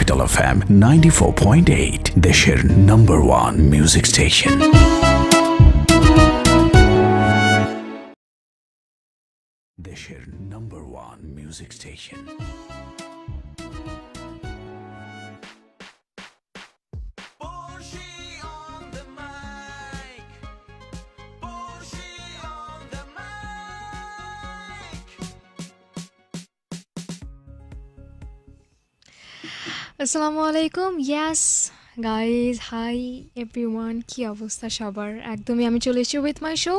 Capital FM 94.8, share number one music station. share number one music station. আসসালামু আলাইকুম yes guys hi everyone কী অবস্থা সবার একদমই আমি চলে এসেছি with my show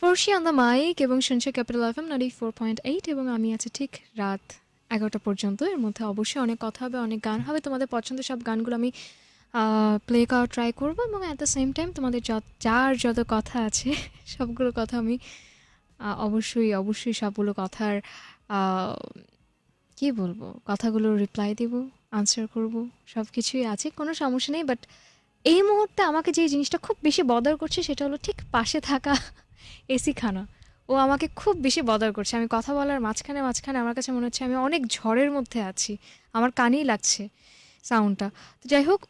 Porshi on the mic এবং শুনছে Capital F M ninety four point eight এবং আমি আছি ঠিক রাত এগারোটা পর্যন্ত এর মধ্যে অবশ্যই অনেক কথা হবে অনেক গান হবে তোমাদের পছন্দের সব গানগুলো আমি প্লে করা ট্রাই করবো এবং অ্যাট দ্য সেম টাইম তোমাদের যত যার যত কথা আছে সবগুলো কথা আমি অবশ্যই অবশ্যই সবগুলো কথার কি বলবো কথাগুলো রিপ্লাই দেবো আনসার করব সব কিছুই আছে কোনো সমস্যা নেই বাট এই মুহূর্তে আমাকে যে জিনিসটা খুব বেশি বদর করছে সেটা হলো ঠিক পাশে থাকা এসি খানা ও আমাকে খুব বেশি বদর করছে আমি কথা বলার মাঝখানে মাঝখানে আমার কাছে মনে হচ্ছে আমি অনেক ঝড়ের মধ্যে আছি আমার কানেই লাগছে সাউন্ডটা তো যাই হোক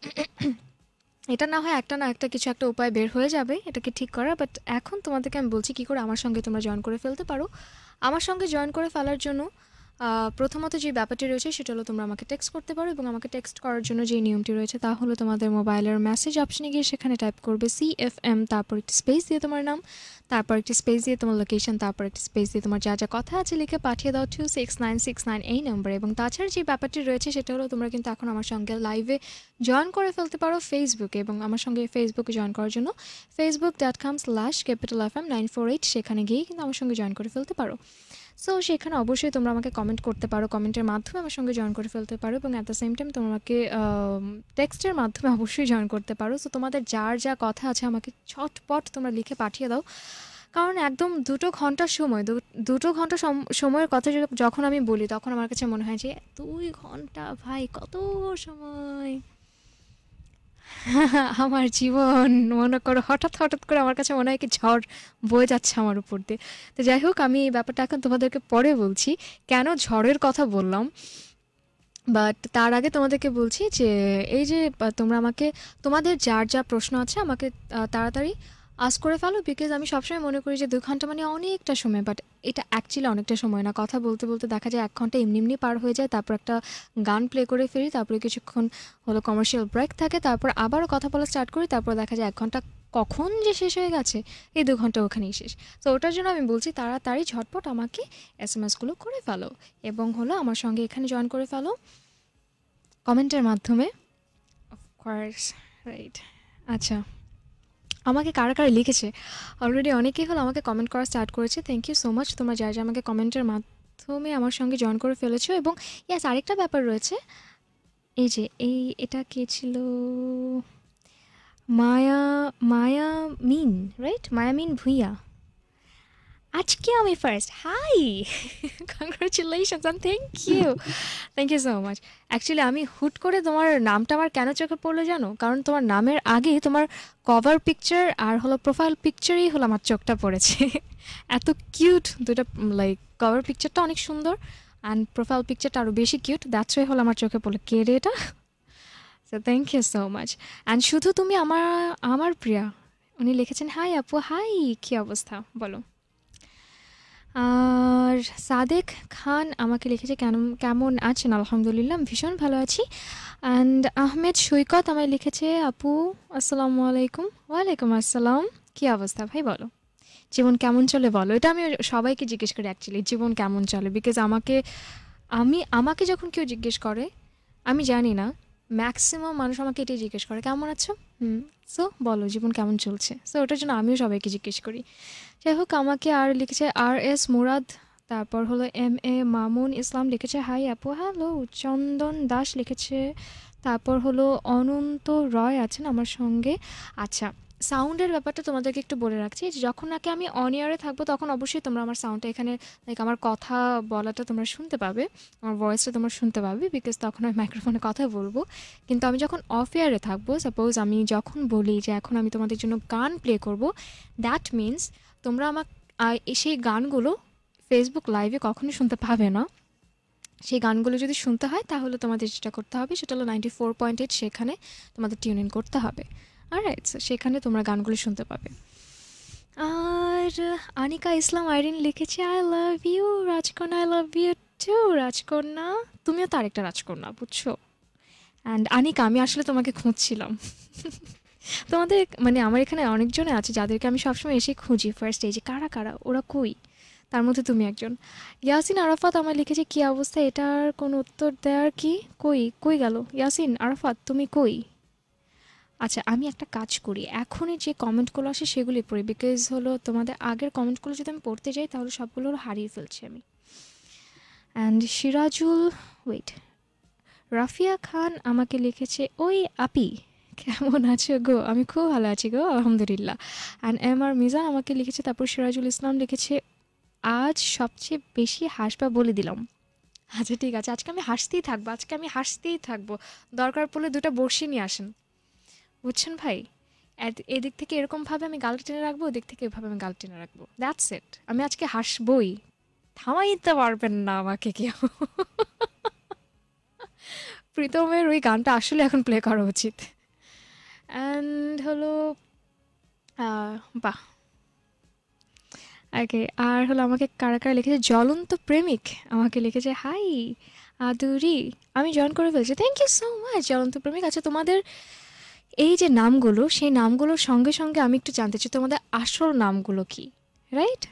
এটা না হয় একটা না একটা কিছু একটা উপায় বের হয়ে যাবে এটাকে ঠিক করা বাট এখন তোমাদেরকে আমি বলছি কী করে আমার সঙ্গে তোমরা জয়েন করে ফেলতে পারো আমার সঙ্গে জয়েন করে ফেলার জন্য প্রথমত যে ব্যাপারটি রয়েছে সেটা হলো তোমরা আমাকে টেক্সট করতে পারো এবং আমাকে টেক্সট করার জন্য যে নিয়মটি রয়েছে তা হলো তোমাদের মোবাইলের মেসেজ অপশনে গিয়ে সেখানে টাইপ করবে সি এফ এম তারপর একটি স্পেস দিয়ে তোমার নাম তারপর একটি স্পেস দিয়ে তোমার লোকেশন তারপর একটি স্পেস দিয়ে তোমার যা যা কথা আছে লিখে পাঠিয়ে দাও two six nine six nine এই নম্বরে এবং তাছাড়া যে ব্যাপারটি রয়েছে সেটা হলো তোমরা কিন্তু এখন আমার সঙ্গে লাইভে জয়েন করে ফেলতে পারো ফেসবুকে এবং আমার সঙ্গে ফেসবুকে জয়েন করার জন্য Facebook dot com slash capital F M nine four eight সেখানে গিয়ে কিন্তু আমার সঙ্গে জয়েন করে ফেলতে পারো সো সেখানে অবশ্যই তোমরা আমাকে কমেন্ট করতে পারো কমেন্টের মাধ্যমে আমার সঙ্গে জয়েন করে ফেলতে পারো এবং অ্যাট দ্য সেম টাইম তোমাকে টেক্সটের মাধ্যমে অবশ্যই জয়েন করতে পারো সো তোমাদের যার যা কথা আছে আমাকে ছটপট তোমরা লিখে পাঠিয়ে দাও কারণ একদম দুটো ঘন্টার সময় দুটো ঘন্টা সময়ের কথা যখন আমি বলি তখন আমার কাছে মনে হয় যে দুই ঘন্টা ভাই কত সময় আমার জীবন মনে করো হঠাৎ হঠাৎ করে আমার কাছে মনে হয় কি ঝড় বয়ে যাচ্ছে আমার উপর দিয়ে তো যাই হোক আমি এই ব্যাপারটা এখন তোমাদেরকে পরে বলছি কেন ঝড়ের কথা বললাম বাট তার আগে তোমাদেরকে বলছি যে এই যে তোমরা আমাকে তোমাদের যার যা প্রশ্ন আছে আমাকে তাড়াতাড়ি আজ করে ফেলো বিকজ আমি সবসময় মনে করি যে দু ঘন্টা মানে অনেকটা সময় বাট এটা অ্যাকচুয়ালি অনেকটা সময় না কথা বলতে বলতে দেখা যায় এক ঘন্টা এমনি এমনি পার হয়ে যায় তারপর একটা গান প্লে করে ফিরি তারপরে কিছুক্ষণ হলো কমার্শিয়াল ব্রেক থাকে তারপর আবারও কথা বলা স্টার্ট করি তারপর দেখা যায় এক ঘন্টা কখন যে শেষ হয়ে গেছে এই দু ঘন্টা ওখানেই শেষ তো ওটার জন্য আমি বলছি তাড়াতাড়ি ঝটপট আমাকে এস এম এসগুলো করে ফেলো এবং হলো আমার সঙ্গে এখানে জয়েন করে ফেলো কমেন্টের মাধ্যমে অফকোর্স রাইট আচ্ছা আমাকে কারা কারা লিখেছে অলরেডি অনেকেই হলো আমাকে কমেন্ট করা স্টার্ট করেছে থ্যাংক ইউ সো মাচ তোমরা যা যা আমাকে কমেন্টের মাধ্যমে আমার সঙ্গে জয়েন করে ফেলেছো এবং ইয়াস আরেকটা ব্যাপার রয়েছে এই যে এই এটা কে ছিল মায়া মায়া মিন রাইট মায়া মিন ভুইয়া আজকে আমি first hi congratulations and thank you thank you so much actually আমি হুট করে তোমার নামটা আমার কেন চোখে পড়লো জানো কারণ তোমার নামের আগে তোমার কভার পিকচার আর হলো প্রোফাইল পিকচারই হলো আমার চোখটা পড়েছে এত কিউট দুটা লাইক কভার পিকচারটা অনেক সুন্দর অ্যান্ড প্রোফাইল পিকচারটা আরও বেশি কিউট দ্যাটস ওয়াই হলো আমার চোখে পড়লো কে রে এটা so thank you so much and শুধু তুমি আমার আমার প্রিয়া উনি লিখেছেন হাই আপু হাই কী অবস্থা বলো আর সাদেক খান আমাকে লিখেছে কেন কেমন আছেন আলহামদুলিল্লাহ ভীষণ ভালো আছি অ্যান্ড আহমেদ সৈকত আমায় লিখেছে আপু আসসালামু আলাইকুম ওয়ালাইকুম আসসালাম কি অবস্থা ভাই বলো জীবন কেমন চলে বলো এটা আমি সবাইকে জিজ্ঞেস করি অ্যাকচুয়ালি জীবন কেমন চলে বিকজ আমাকে আমি আমাকে যখন কেউ জিজ্ঞেস করে আমি জানি না ম্যাক্সিমাম মানুষ আমাকে এটাই জিজ্ঞেস করে কেমন আছো হুম সো বলো জীবন কেমন চলছে সো ওটার জন্য আমিও সবাইকে জিজ্ঞেস করি যাই হোক আমাকে আর লিখেছে আর এস মুরাদ তারপর হলো এম এ মামুন ইসলাম লিখেছে হাই আপু হ্যালো চন্দন দাস লিখেছে তারপর হলো অনন্ত রয় আছেন আমার সঙ্গে আচ্ছা সাউন্ডের ব্যাপারটা তোমাদেরকে একটু বলে রাখছি যখন নাকি আমি অন ইয়ারে থাকবো তখন অবশ্যই তোমরা আমার সাউন্ডটা এখানে লাইক আমার কথা বলাটা তোমরা শুনতে পাবে আমার ভয়েসটা তোমরা শুনতে পাবে বিকজ তখন আমি মাইক্রোফোনে কথা বলবো কিন্তু আমি যখন অফ ইয়ারে থাকবো সাপোজ আমি যখন বলি যে এখন আমি তোমাদের জন্য গান প্লে করব দ্যাট মিন্স তোমরা আমার সেই গানগুলো ফেসবুক লাইভে কখনো শুনতে পাবে না সেই গানগুলো যদি শুনতে হয় তাহলে তোমাদের যেটা করতে হবে সেটা হলো নাইনটি ফোর পয়েন্ট এইট সেখানে তোমাদের টিউন ইন করতে হবে আর সেখানে তোমরা গানগুলো শুনতে পাবে আর আনিকা ইসলাম আইরিন লিখেছে আই লাভ ইউ রাজকন্যা আই লাভ ইউ টু রাজকন্যা তুমিও তো আরেকটা রাজকন্যা বুঝছো অ্যান্ড আনিকা আমি আসলে তোমাকে খুঁজছিলাম তোমাদের মানে আমার এখানে অনেকজনে আছে যাদেরকে আমি সবসময় এসে খুঁজি ফার্স্ট এই যে কারা কারা ওরা কই তার মধ্যে তুমি একজন ইয়াসিন আরাফাত আমার লিখেছে কি অবস্থা এটার কোনো উত্তর দেওয়ার কি কই কই গেল ইয়াসিন আরাফাত তুমি কই আচ্ছা আমি একটা কাজ করি এখনই যে কমেন্টগুলো আসে সেগুলি পড়ি বিকজ হলো তোমাদের আগের কমেন্টগুলো যদি আমি পড়তে যাই তাহলে সবগুলো হারিয়ে ফেলছি আমি অ্যান্ড সিরাজুল ওয়েট রাফিয়া খান আমাকে লিখেছে ওই আপি কেমন আছো গো আমি খুব ভালো আছি গো আলহামদুলিল্লাহ অ্যান্ড এম আর মিজান আমাকে লিখেছে তারপর সিরাজুল ইসলাম লিখেছে আজ সবচেয়ে বেশি হাসবা বলে দিলাম আচ্ছা ঠিক আছে আজকে আমি হাসতেই থাকবো আজকে আমি হাসতেই থাকবো দরকার পড়লে দুটা বড়শি নিয়ে আসেন বুঝছেন ভাই এদিক থেকে এরকমভাবে আমি গাল টেনে রাখবো ওদিক থেকে এভাবে আমি গাল টেনে রাখবো দ্যাটস ইট আমি আজকে হাসবই থামাইতে পারবেন না আমাকে কেউ প্রীতমের ওই গানটা আসলে এখন প্লে করা উচিত অ্যান্ড হলো বাহ ওকে আর হলো আমাকে কারা কারা লিখেছে জ্বলন্ত প্রেমিক আমাকে লিখেছে হাই আদুরি আমি জয়েন করে ফেলছি থ্যাংক ইউ সো মাচ জ্বলন্ত প্রেমিক আচ্ছা তোমাদের এই যে নামগুলো সেই নামগুলোর সঙ্গে সঙ্গে আমি একটু জানতে চাই তোমাদের আসল নামগুলো কি রাইট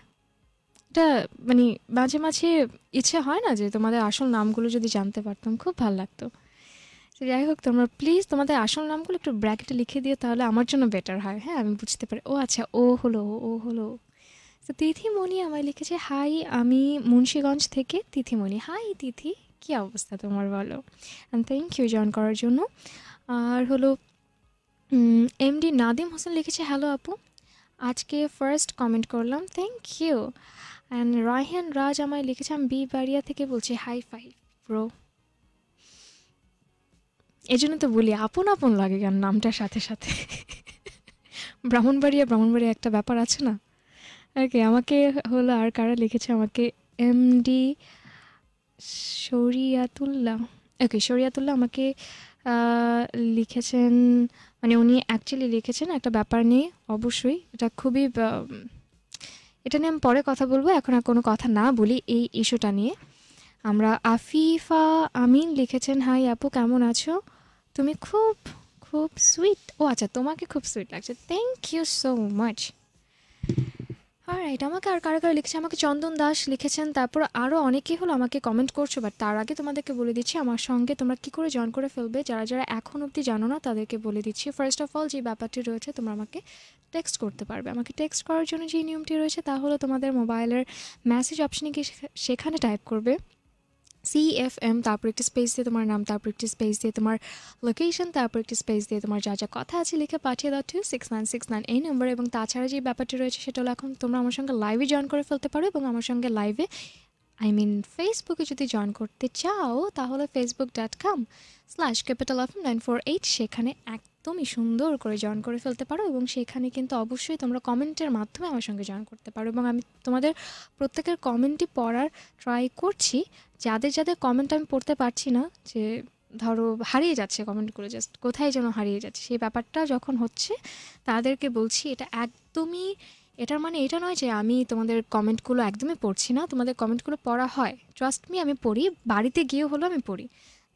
এটা মানে মাঝে মাঝে ইচ্ছে হয় না যে তোমাদের আসল নামগুলো যদি জানতে পারতাম খুব ভালো লাগতো তো যাই হোক তোমরা প্লিজ তোমাদের আসল নামগুলো একটু ব্র্যাকেটে লিখে দিও তাহলে আমার জন্য বেটার হয় হ্যাঁ আমি বুঝতে পারি ও আচ্ছা ও হলো ও হলো তো তিথিমণি আমায় লিখেছে হাই আমি মুন্সীগঞ্জ থেকে তিথিমণি হাই তিথি কী অবস্থা তোমার বলো অ্যান্ড থ্যাংক ইউ জয়েন করার জন্য আর হলো এমডি নাদিম হোসেন লিখেছে হ্যালো আপু আজকে ফার্স্ট কমেন্ট করলাম thank you and Raihan Raj আমায় লিখেছে আমি বি বাড়িয়া থেকে বলছি হাই ফাই ব্রো এই জন্য তো বলি আপন আপন লাগে গান নামটার সাথে সাথে ব্রাহ্মণবাড়িয়া ব্রাহ্মণবাড়িয়া একটা ব্যাপার আছে না আর কি আমাকে হলো আর কারা লিখেছে আমাকে এমডি শরিয়াতুল্লাহ ওকে শরিয়াতুল্লাহ আমাকে লিখেছেন মানে উনি অ্যাকচুয়ালি লিখেছেন একটা ব্যাপার নিয়ে অবশ্যই এটা খুবই এটা নিয়ে আমি পরে কথা বলবো এখন আর কোনো কথা না বলি এই ইস্যুটা নিয়ে আমরা আফিফা আমিন লিখেছেন হাই আপু কেমন আছো তুমি খুব খুব সুইট ও আচ্ছা তোমাকে খুব সুইট লাগছে thank you so much right আমাকে আর কারো কারো লিখেছে আমাকে চন্দন দাস লিখেছেন তারপর আরও অনেকেই হলো আমাকে কমেন্ট করছো বাট তার আগে তোমাদেরকে বলে দিচ্ছি আমার সঙ্গে তোমরা কী করে জয়েন করে ফেলবে যারা যারা এখন অবধি জানো না তাদেরকে বলে দিচ্ছি ফার্স্ট অফ অল যে ব্যাপারটি রয়েছে তোমরা আমাকে টেক্সট করতে পারবে আমাকে টেক্সট করার জন্য যে নিয়মটি রয়েছে তা হলো তোমাদের মোবাইলের মেসেজ অপশনে গিয়ে সেখানে টাইপ করবে সি এফ এম তারপর একটি স্পেস দিয়ে তোমার নাম তারপর একটি স্পেস দিয়ে তোমার লোকেশন তারপর একটি স্পেস দিয়ে তোমার যা যা কথা আছে লিখে পাঠিয়ে দাও two six nine six nine এই নম্বর এবং তাছাড়া যে ব্যাপারটি রয়েছে সেটা হলো এখন তোমরা আমার সঙ্গে লাইভে জয়েন করে ফেলতে পারো এবং আমার সঙ্গে লাইভে আই মিন ফেসবুকে যদি জয়েন করতে চাও তাহলে Facebook dot com slash capital F nine four eight সেখানে এক একদমই সুন্দর করে জয়েন করে ফেলতে পারো এবং সেখানে কিন্তু অবশ্যই তোমরা কমেন্টের মাধ্যমে আমার সঙ্গে জয়েন করতে পারো এবং আমি তোমাদের প্রত্যেকের কমেন্টই পড়ার ট্রাই করছি যাদের যাদের কমেন্ট আমি পড়তে পারছি না যে ধরো হারিয়ে যাচ্ছে কমেন্টগুলো জাস্ট কোথায় যেন হারিয়ে যাচ্ছে সেই ব্যাপারটা যখন হচ্ছে তাদেরকে বলছি এটা একদমই এটার মানে এটা নয় যে আমি তোমাদের কমেন্টগুলো একদমই পড়ছি না তোমাদের কমেন্টগুলো পড়া হয় জাস্ট মি আমি পড়ি বাড়িতে গিয়ে হলো আমি পড়ি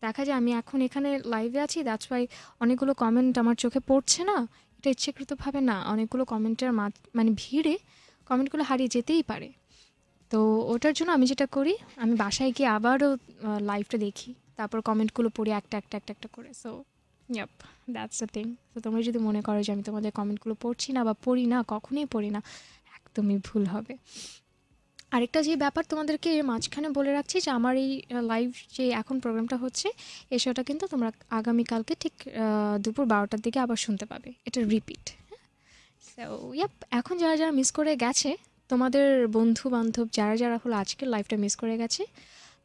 দেখা যায় আমি এখন এখানে লাইভে আছি দ্যাটস ওয়াই অনেকগুলো কমেন্ট আমার চোখে পড়ছে না এটা ইচ্ছাকৃতভাবে না অনেকগুলো কমেন্টের মা মানে ভিড়ে কমেন্টগুলো হারিয়ে যেতেই পারে তো ওটার জন্য আমি যেটা করি আমি বাসায় গিয়ে আবারও লাইভটা দেখি তারপর কমেন্টগুলো পড়ি একটা একটা একটা একটা করে so yup that's the thing তো তোমরা যদি মনে করো যে আমি তোমাদের কমেন্টগুলো পড়ছি না বা পড়ি না কখনোই পড়ি না একদমই ভুল হবে আরেকটা যে ব্যাপার তোমাদেরকে এর মাঝখানে বলে রাখছি যে আমার এই লাইভ যে এখন প্রোগ্রামটা হচ্ছে এ শোটা কিন্তু তোমরা আগামীকালকে ঠিক দুপুর বারোটার দিকে আবার শুনতে পাবে এটা রিপিট হ্যাঁ এখন যারা যারা মিস করে গেছে তোমাদের বন্ধু বান্ধব যারা যারা হলো আজকের লাইভটা মিস করে গেছে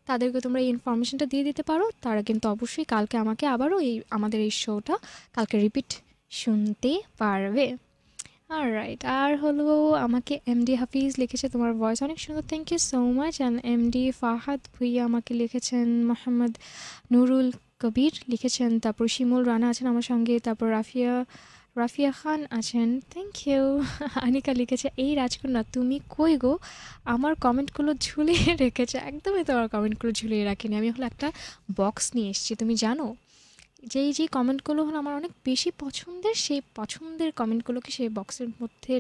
তাদেরকে তোমরা এই ইনফরমেশনটা দিয়ে দিতে পারো তারা কিন্তু অবশ্যই কালকে আমাকে আবারও এই আমাদের এই শোটা কালকে রিপিট শুনতে পারবে আর রাইট আর হলো আমাকে এমডি হাফিজ লিখেছে তোমার ভয়েস অনেক সুন্দর thank you so much and MD Fahad Bhuiya আমাকে লিখেছেন মোহাম্মদ নুরুল কবির লিখেছেন তারপর শিমুল রানা আছেন আমার সঙ্গে তারপর রাফিয়া রাফিয়া খান আছেন থ্যাংক ইউ আনিকা লিখেছে এই রাজকন্যা তুমি কই গো আমার কমেন্টগুলো ঝুলিয়ে রেখেছে একদমই তোমার কমেন্টগুলো ঝুলিয়ে রাখিনি আমি হলো একটা বক্স নিয়ে এসেছি তুমি জানো যেই যেই কমেন্টগুলো হলো আমার অনেক বেশি পছন্দের সেই পছন্দের কমেন্টগুলোকে সেই বক্সের মধ্যে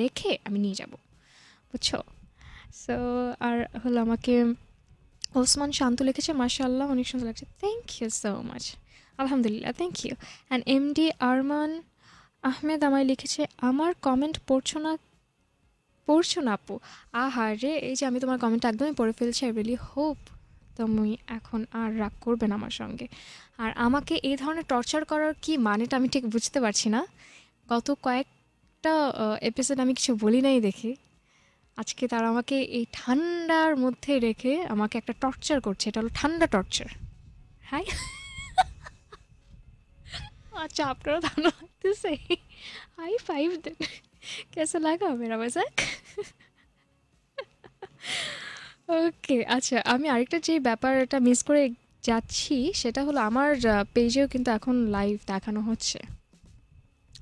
রেখে আমি নিয়ে যাব বুঝছো সো আর হলো আমাকে ওসমান শান্ত লিখেছে মার্শাল্লাহ অনেক সুন্দর লাগছে থ্যাংক ইউ সো মাচ আলহামদুলিল্লাহ thank you and MD Arman Ahmed আমায় লিখেছে আমার কমেন্ট পড়ছো না পড়ছো না আপু আহা রে এই যে আমি তোমার কমেন্ট একদমই পড়ে ফেলছি আই রিয়েলি হোপ তুমি এখন আর রাগ করবে না আমার সঙ্গে আর আমাকে এই ধরনের টর্চার করার কি মানেটা আমি ঠিক বুঝতে পারছি না গত কয়েকটা এপিসোড আমি কিছু বলি নাই দেখি আজকে তারা আমাকে এই ঠান্ডার মধ্যে রেখে আমাকে একটা টর্চার করছে এটা হলো ঠান্ডা টর্চার হ্যাঁ আচ্ছা আপনারা ভালো লাগতেছে হাই ফাইভ দেন কেসে লাগা মেরা মজাক ওকে আচ্ছা আমি আরেকটা যে ব্যাপারটা মিস করে যাচ্ছি সেটা হলো আমার পেজেও কিন্তু এখন লাইভ দেখানো হচ্ছে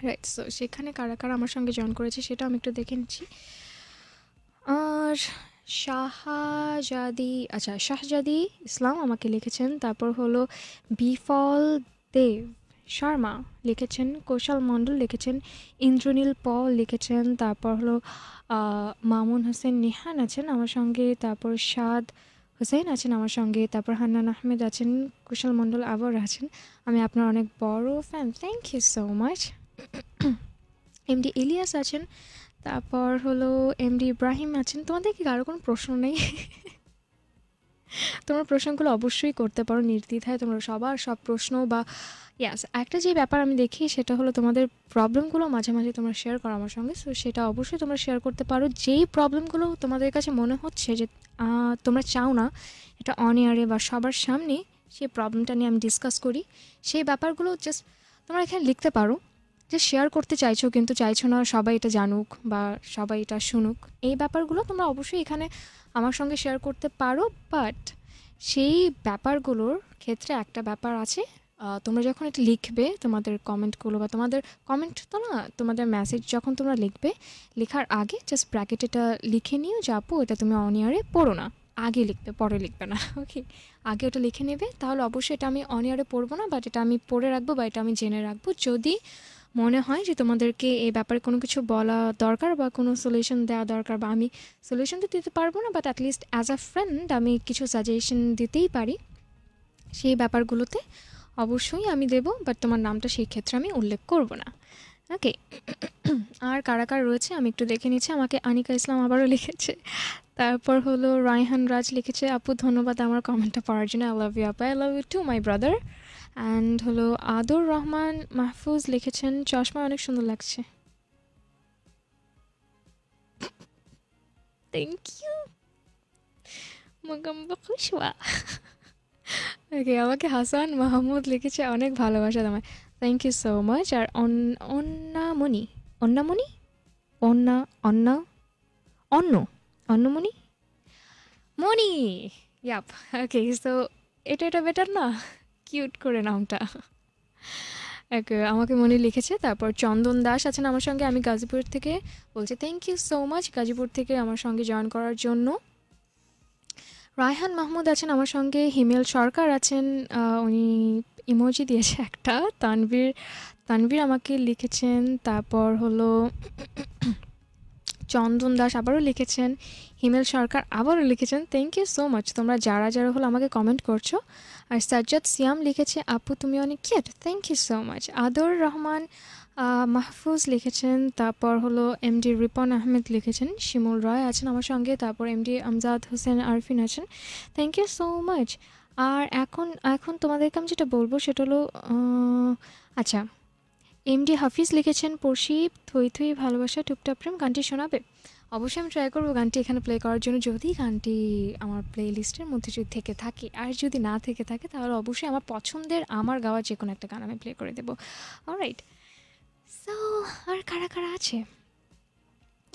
রাইট সো সেখানে কারা কারা আমার সঙ্গে জয়েন করেছে সেটা আমি একটু দেখে নিচ্ছি আর শাহজাদি আচ্ছা শাহজাদি ইসলাম আমাকে লিখেছেন তারপর হলো বিফল দেব শর্মা লিখেছেন কৌশল মণ্ডল লিখেছেন ইন্দ্রনীল প লিখেছেন তারপর হলো মামুন হোসেন নিহান আছেন আমার সঙ্গে তারপর সাদ হোসেন আছেন আমার সঙ্গে তারপর হান্নান আহমেদ আছেন কুশল মণ্ডল আবার আছেন আমি আপনার অনেক বড় fan thank you so much MD Ilias আছেন তারপর হলো এমডি ইব্রাহিম আছেন তোমাদের কি কারো কোনো প্রশ্ন নেই তোমরা প্রশ্নগুলো অবশ্যই করতে পারো নির্দ্বিধায় তোমরা সবার সব প্রশ্ন বা ইয়াস একটা যে ব্যাপার আমি দেখি সেটা হলো তোমাদের প্রবলেমগুলো মাঝে মাঝে তোমরা শেয়ার করো আমার সঙ্গে সো সেটা অবশ্যই তোমরা শেয়ার করতে পারো যেই প্রবলেমগুলো তোমাদের কাছে মনে হচ্ছে যে তোমরা চাও না এটা অন এয়ারে বা সবার সামনে সেই প্রবলেমটা নিয়ে আমি ডিসকাস করি সেই ব্যাপারগুলো জাস্ট তোমরা এখানে লিখতে পারো যে শেয়ার করতে চাইছো কিন্তু চাইছো না সবাই এটা জানুক বা সবাই এটা শুনুক এই ব্যাপারগুলো তোমরা অবশ্যই এখানে আমার সঙ্গে শেয়ার করতে পারো বাট সেই ব্যাপারগুলোর ক্ষেত্রে একটা ব্যাপার আছে তোমরা যখন এটা লিখবে তোমাদের কমেন্টগুলো বা তোমাদের কমেন্ট তো না তোমাদের মেসেজ যখন তোমরা লিখবে লেখার আগে জাস্ট ব্র্যাকেট এটা লিখে নিও যে আপু এটা তুমি অন ইয়ারে পড়ো না আগে লিখবে পরে লিখবে না ওকে আগে ওটা লিখে নেবে তাহলে অবশ্যই এটা আমি অন ইয়ারে পড়বো না বাট এটা আমি পড়ে রাখবো বা এটা আমি জেনে রাখবো যদি মনে হয় যে তোমাদেরকে এ ব্যাপারে কোনো কিছু বলা দরকার বা কোনো সলিউশন দেওয়া দরকার বা আমি সলিউশন তো দিতে পারবো না but at least as a friend আমি কিছু সাজেশন দিতেই পারি সেই ব্যাপারগুলোতে অবশ্যই আমি দেব বাট তোমার নামটা সেই ক্ষেত্রে আমি উল্লেখ করব না ওকে আর কারা কার রয়েছে আমি একটু দেখে নিচ্ছি আমাকে আনিকা ইসলাম আবারও লিখেছে তারপর হলো রায়হান রাজ লিখেছে আপু ধন্যবাদ আমার কমেন্টটা পড়ার জন্য আই লাভ ইউ আপা I love you too my brother and হলো আদর রহমান মাহফুজ লিখেছেন চশমা অনেক সুন্দর লাগছে থ্যাংক ইউ মগাম্বা খুশওয়া ওকে আমাকে হাসান মাহমুদ লিখেছে অনেক ভালোবাসা তোমায় থ্যাংক ইউ সো মাচ আর অন্নামণি অন্নামণি অন্না অন্ন অন্ন অন্নমণি মণি ইয়াপ ওকে সো এটা এটা বেটার না কিউট করে নামটা এক আমাকে মনে লিখেছে তারপর চন্দন দাস আছেন আমার সঙ্গে আমি গাজীপুর থেকে বলছি thank you so much Gazipur থেকে আমার সঙ্গে জয়েন করার জন্য রায়হান মাহমুদ আছেন আমার সঙ্গে হিমেল সরকার আছেন উনি ইমোজি দিয়েছে একটা তানভীর তানভীর আমাকে লিখেছেন তারপর হলো চন্দন দাস আবারও লিখেছেন হিমেল সরকার আবারও লিখেছেন থ্যাংক ইউ সো মাচ তোমরা যারা যারা হলো আমাকে কমেন্ট করছো আর সাজ্জাদ সিয়াম লিখেছে আপু তুমি অনেক cute thank you so much Ador Rahman Mahfuz লিখেছেন তারপর হলো এমডি রিপন আহমেদ লিখেছেন শিমুল রায় আছেন আমার সঙ্গে তারপর এমডি আমজাদ হোসেন আরফিন আছেন থ্যাংক ইউ সো মাচ আর এখন এখন তোমাদেরকে আমি যেটা বলবো সেটা হলো আচ্ছা এমডি হাফিজ লিখেছেন পড়শি থই থই ভালোবাসা টুপটাপ প্রেম গানটি শোনাবে অবশ্যই আমি ট্রাই করবো গানটি এখানে প্লে করার জন্য যদি গানটি আমার প্লে লিস্টের মধ্যে যদি থেকে থাকে আর যদি না থেকে থাকে তাহলে অবশ্যই আমার পছন্দের আমার গাওয়া যে কোনো একটা গান আমি প্লে করে দেবো অলরাইট সো আর কারা কারা আছে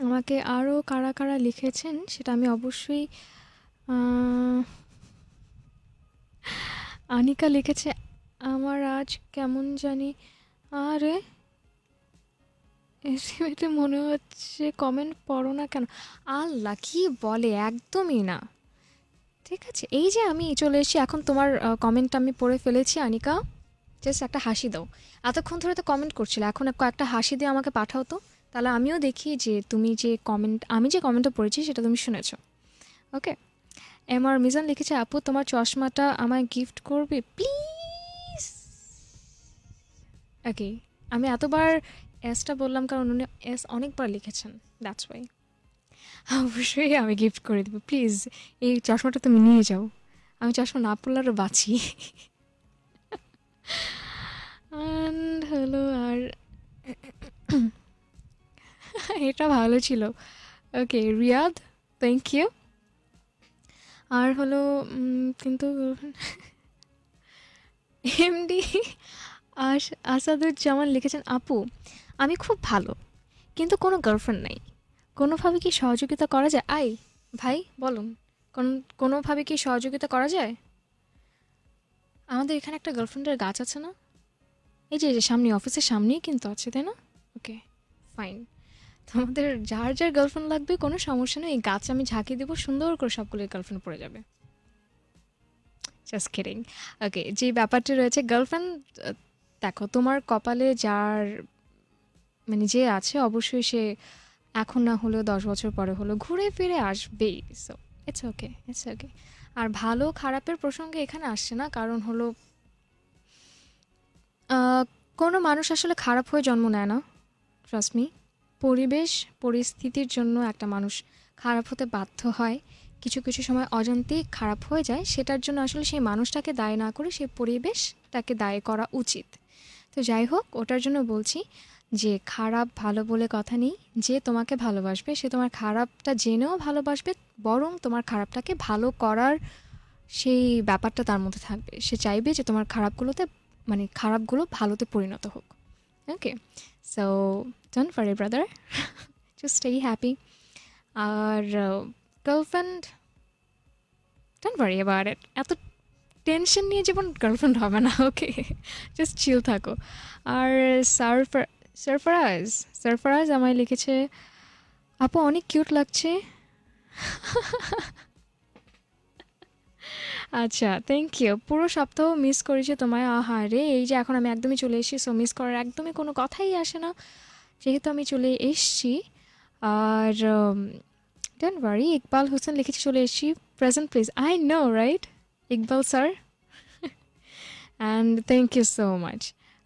আমাকে আরও কারা কারা লিখেছেন সেটা আমি অবশ্যই আনিকা লিখেছে আমার আজ কেমন জানি আরে এসিমেতে মনে হচ্ছে কমেন্ট পড়ো না কেন আল্লাহ কি বলে একদমই না ঠিক আছে এই যে আমি চলে এসেছি এখন তোমার কমেন্টটা আমি পড়ে ফেলেছি আনিকা জাস্ট একটা হাসি দাও এতক্ষণ ধরে তো কমেন্ট করছিলে এখন কয়েকটা হাসি দিয়ে আমাকে পাঠাও তো তাহলে আমিও দেখি যে তুমি যে কমেন্ট আমি যে কমেন্টটা পড়েছি সেটা তুমি শুনেছো ওকে এম আর মিজান লিখেছে আপু তোমার চশমাটা আমায় গিফট করবে প্লিজ ওকে আমি এতবার এসটা বললাম কারণ উনি এস অনেকবার লিখেছেন দ্যাটস ওয়াই অবশ্যই আমি গিফট করে দেবো প্লিজ এই চশমাটা তুমি নিয়ে যাও আমি চশমা না পড়লে আরও বাঁচি অ্যান্ড হলো আর এটা ভালো ছিল ওকে রিয়াদ থ্যাংক ইউ আর হলো কিন্তু এমডি আস আসাদুজ্জামান লিখেছেন আপু আমি খুব ভালো কিন্তু কোনো গার্লফ্রেন্ড নাই কোনোভাবে কি সহযোগিতা করা যায় আই ভাই বলুন কোনোভাবে কি সহযোগিতা করা যায় আমাদের এখানে একটা গার্লফ্রেন্ডের গাছ আছে না এই যে সামনে অফিসের সামনেই কিন্তু আছে তাই না ওকে ফাইন তোমাদের যার যার গার্লফ্রেন্ড লাগবে কোনো সমস্যা নেই এই গাছ আমি ঝাঁকিয়ে দেবো সুন্দর করে সবগুলোই গার্লফ্রেন্ড পড়ে যাবে জাস্ট কেরিং ওকে যে ব্যাপারটি রয়েছে গার্লফ্রেন্ড দেখো তোমার কপালে যার মানে যে আছে অবশ্যই সে এখন না হলেও দশ বছর পরে হলো ঘুরে ফিরে আসবেই so it's okay it's okay আর ভালো খারাপের প্রসঙ্গে এখানে আসছে না কারণ হলো কোনো মানুষ আসলে খারাপ হয়ে জন্ম নেয় না রশ্মি পরিবেশ পরিস্থিতির জন্য একটা মানুষ খারাপ হতে বাধ্য হয় কিছু কিছু সময় অজান্তেই খারাপ হয়ে যায় সেটার জন্য আসলে সেই মানুষটাকে দায় না করে সেই পরিবেশ তাকে দায় করা উচিত তো যাই হোক ওটার জন্য বলছি যে খারাপ ভালো বলে কথা নেই যে তোমাকে ভালোবাসবে সে তোমার খারাপটা জেনেও ভালোবাসবে বরং তোমার খারাপটাকে ভালো করার সেই ব্যাপারটা তার মধ্যে থাকবে সে চাইবে যে তোমার খারাপগুলোতে মানে খারাপগুলো ভালোতে পরিণত হোক okay so don for a brother just stay happy আর গার্লফ্রেন্ড ডন ফর এবার এত টেনশন নিয়ে যেমন গার্লফ্রেন্ড হবে না ওকে জাস্ট চিল থাকো আর সার্ফার সারফারাজ সারফারাজ আমায় লিখেছে আপু অনেক কিউট লাগছে আচ্ছা থ্যাংক ইউ পুরো সপ্তাহ মিস করেছি তোমায় রে এই যে এখন আমি একদমই চলে এসেছি সো মিস করার একদমই কোনো কথাই আসে না যেহেতু আমি চলে এসেছি আর ডেন ওয়ারি ইকবাল হোসেন লিখেছি চলে এসেছি present please I know right Iqbal sir and thank you so much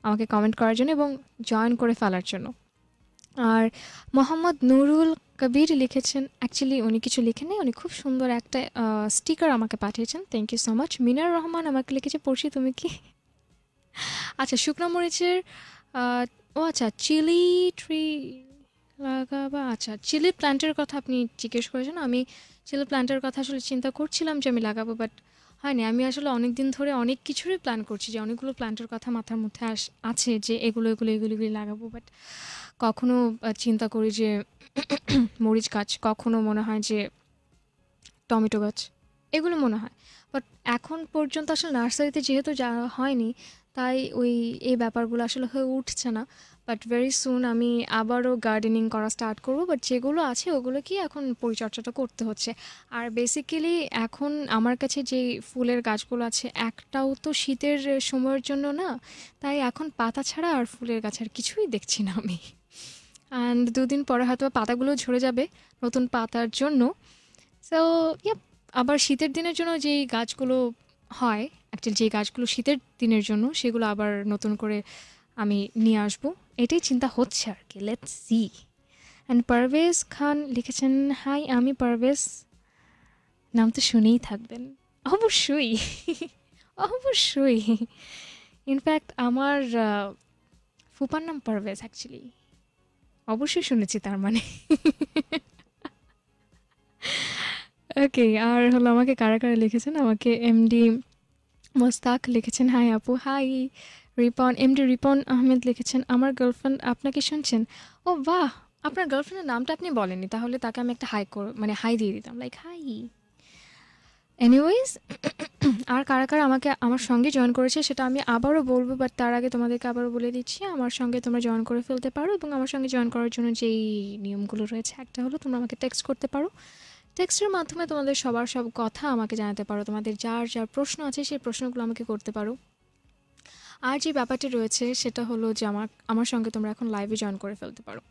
আমাকে কমেন্ট করার জন্য এবং জয়েন করে ফেলার জন্য আর মোহাম্মদ নুরুল কবির লিখেছেন অ্যাকচুয়ালি উনি কিছু লিখেন উনি খুব সুন্দর একটা স্টিকার আমাকে পাঠিয়েছেন thank you so much Minar Rahman আমাকে লিখেছে পড়ছি তুমি কি আচ্ছা শুকনো মরিচের ও আচ্ছা চিলি ট্রি লাগাবা আচ্ছা চিলি প্ল্যান্টের কথা আপনি জিজ্ঞেস করেছেন আমি চিলি প্ল্যান্টের কথা আসলে চিন্তা করছিলাম যে আমি লাগাবো বাট হয়নি আমি আসলে অনেক দিন ধরে অনেক কিছুরই প্ল্যান করছি যে অনেকগুলো প্ল্যান্টের কথা মাথার মধ্যে আস আছে যে এগুলো এগুলো এগুলো এগুলি লাগাবো বাট কখনো চিন্তা করি যে মরিচ গাছ কখনো মনে হয় যে টমেটো গাছ এগুলো মনে হয় বাট এখন পর্যন্ত আসলে নার্সারিতে যেহেতু যাওয়া হয়নি তাই ওই এই ব্যাপারগুলো আসলে হয়ে উঠছে না বাট ভেরি সুন আমি আবারও গার্ডেনিং করা স্টার্ট করব বাট যেগুলো আছে ওগুলো কি এখন পরিচর্যাটা করতে হচ্ছে আর বেসিক্যালি এখন আমার কাছে যে ফুলের গাছগুলো আছে একটাও তো শীতের সময়ের জন্য না তাই এখন পাতা ছাড়া আর ফুলের গাছ আর কিছুই দেখছি না আমি অ্যান্ড দুদিন পরে হয়তো পাতাগুলো ঝরে যাবে নতুন পাতার জন্য সো ইয়া আবার শীতের দিনের জন্য যেই গাছগুলো হয় অ্যাকচুয়ালি যে গাছগুলো শীতের দিনের জন্য সেগুলো আবার নতুন করে আমি নিয়ে আসবো এটাই চিন্তা হচ্ছে আর কি let's see and Parvez Khan লিখেছেন হাই আমি পারভেজ নাম তো শুনেই থাকবেন অবশ্যই অবশ্যই ইনফ্যাক্ট আমার ফুপার নাম পারভেজ অ্যাকচুয়ালি অবশ্যই শুনেছি তার মানে ওকে আর হলো আমাকে কারা কারা লিখেছেন আমাকে এমডি মোস্তাক লিখেছেন হাই আপু হাই রিপন এমডি রিপন আহমেদ লিখেছেন আমার গার্লফ্রেন্ড আপনাকে শুনছেন ও বাহ আপনার গার্লফ্রেন্ডের নামটা আপনি বলেননি তাহলে তাকে আমি একটা হাই মানে হাই দিয়ে দিতাম লাইক হাই এনিওয়েজ আর কারা কারা আমাকে আমার সঙ্গে জয়েন করেছে সেটা আমি আবারও বলবো বাট তার আগে তোমাদেরকে আবারও বলে দিচ্ছি আমার সঙ্গে তোমরা জয়েন করে ফেলতে পারো এবং আমার সঙ্গে জয়েন করার জন্য যেই নিয়মগুলো রয়েছে একটা হলো তোমরা আমাকে টেক্সট করতে পারো টেক্সটের মাধ্যমে তোমাদের সবার সব কথা আমাকে জানাতে পারো তোমাদের যার যার প্রশ্ন আছে সেই প্রশ্নগুলো আমাকে করতে পারো আর যে ব্যাপারটি রয়েছে সেটা হলো যে আমার আমার সঙ্গে তোমরা এখন লাইভে জয়েন করে ফেলতে পারো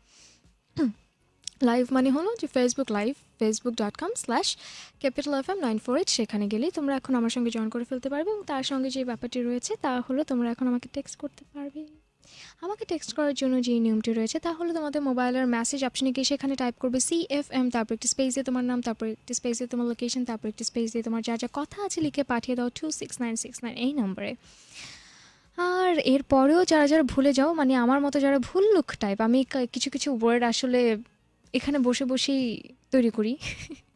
লাইভ মানে হলো যে Facebook live Facebook dot com slash capital F M nine four eight সেখানে গেলেই তোমরা এখন আমার সঙ্গে জয়েন করে ফেলতে পারবে এবং তার সঙ্গে যে ব্যাপারটি রয়েছে তা হলো তোমরা এখন আমাকে টেক্সট করতে পারবে আমাকে টেক্সট করার জন্য যে নিয়মটি রয়েছে তা হলো তোমাদের মোবাইলের মেসেজ অপশনে গিয়ে সেখানে টাইপ করবে সি এফ এম তারপর একটি স্পেস দিয়ে তোমার নাম তারপর একটি স্পেস দিয়ে তোমার লোকেশন তারপর একটি স্পেস দিয়ে তোমার যা যা কথা আছে লিখে পাঠিয়ে দাও two six nine six nine এই নম্বরে আর এরপরেও যারা যারা ভুলে যাও মানে আমার মতো যারা ভুল লুক টাইপ আমি কিছু কিছু ওয়ার্ড আসলে এখানে বসে বসেই তৈরি করি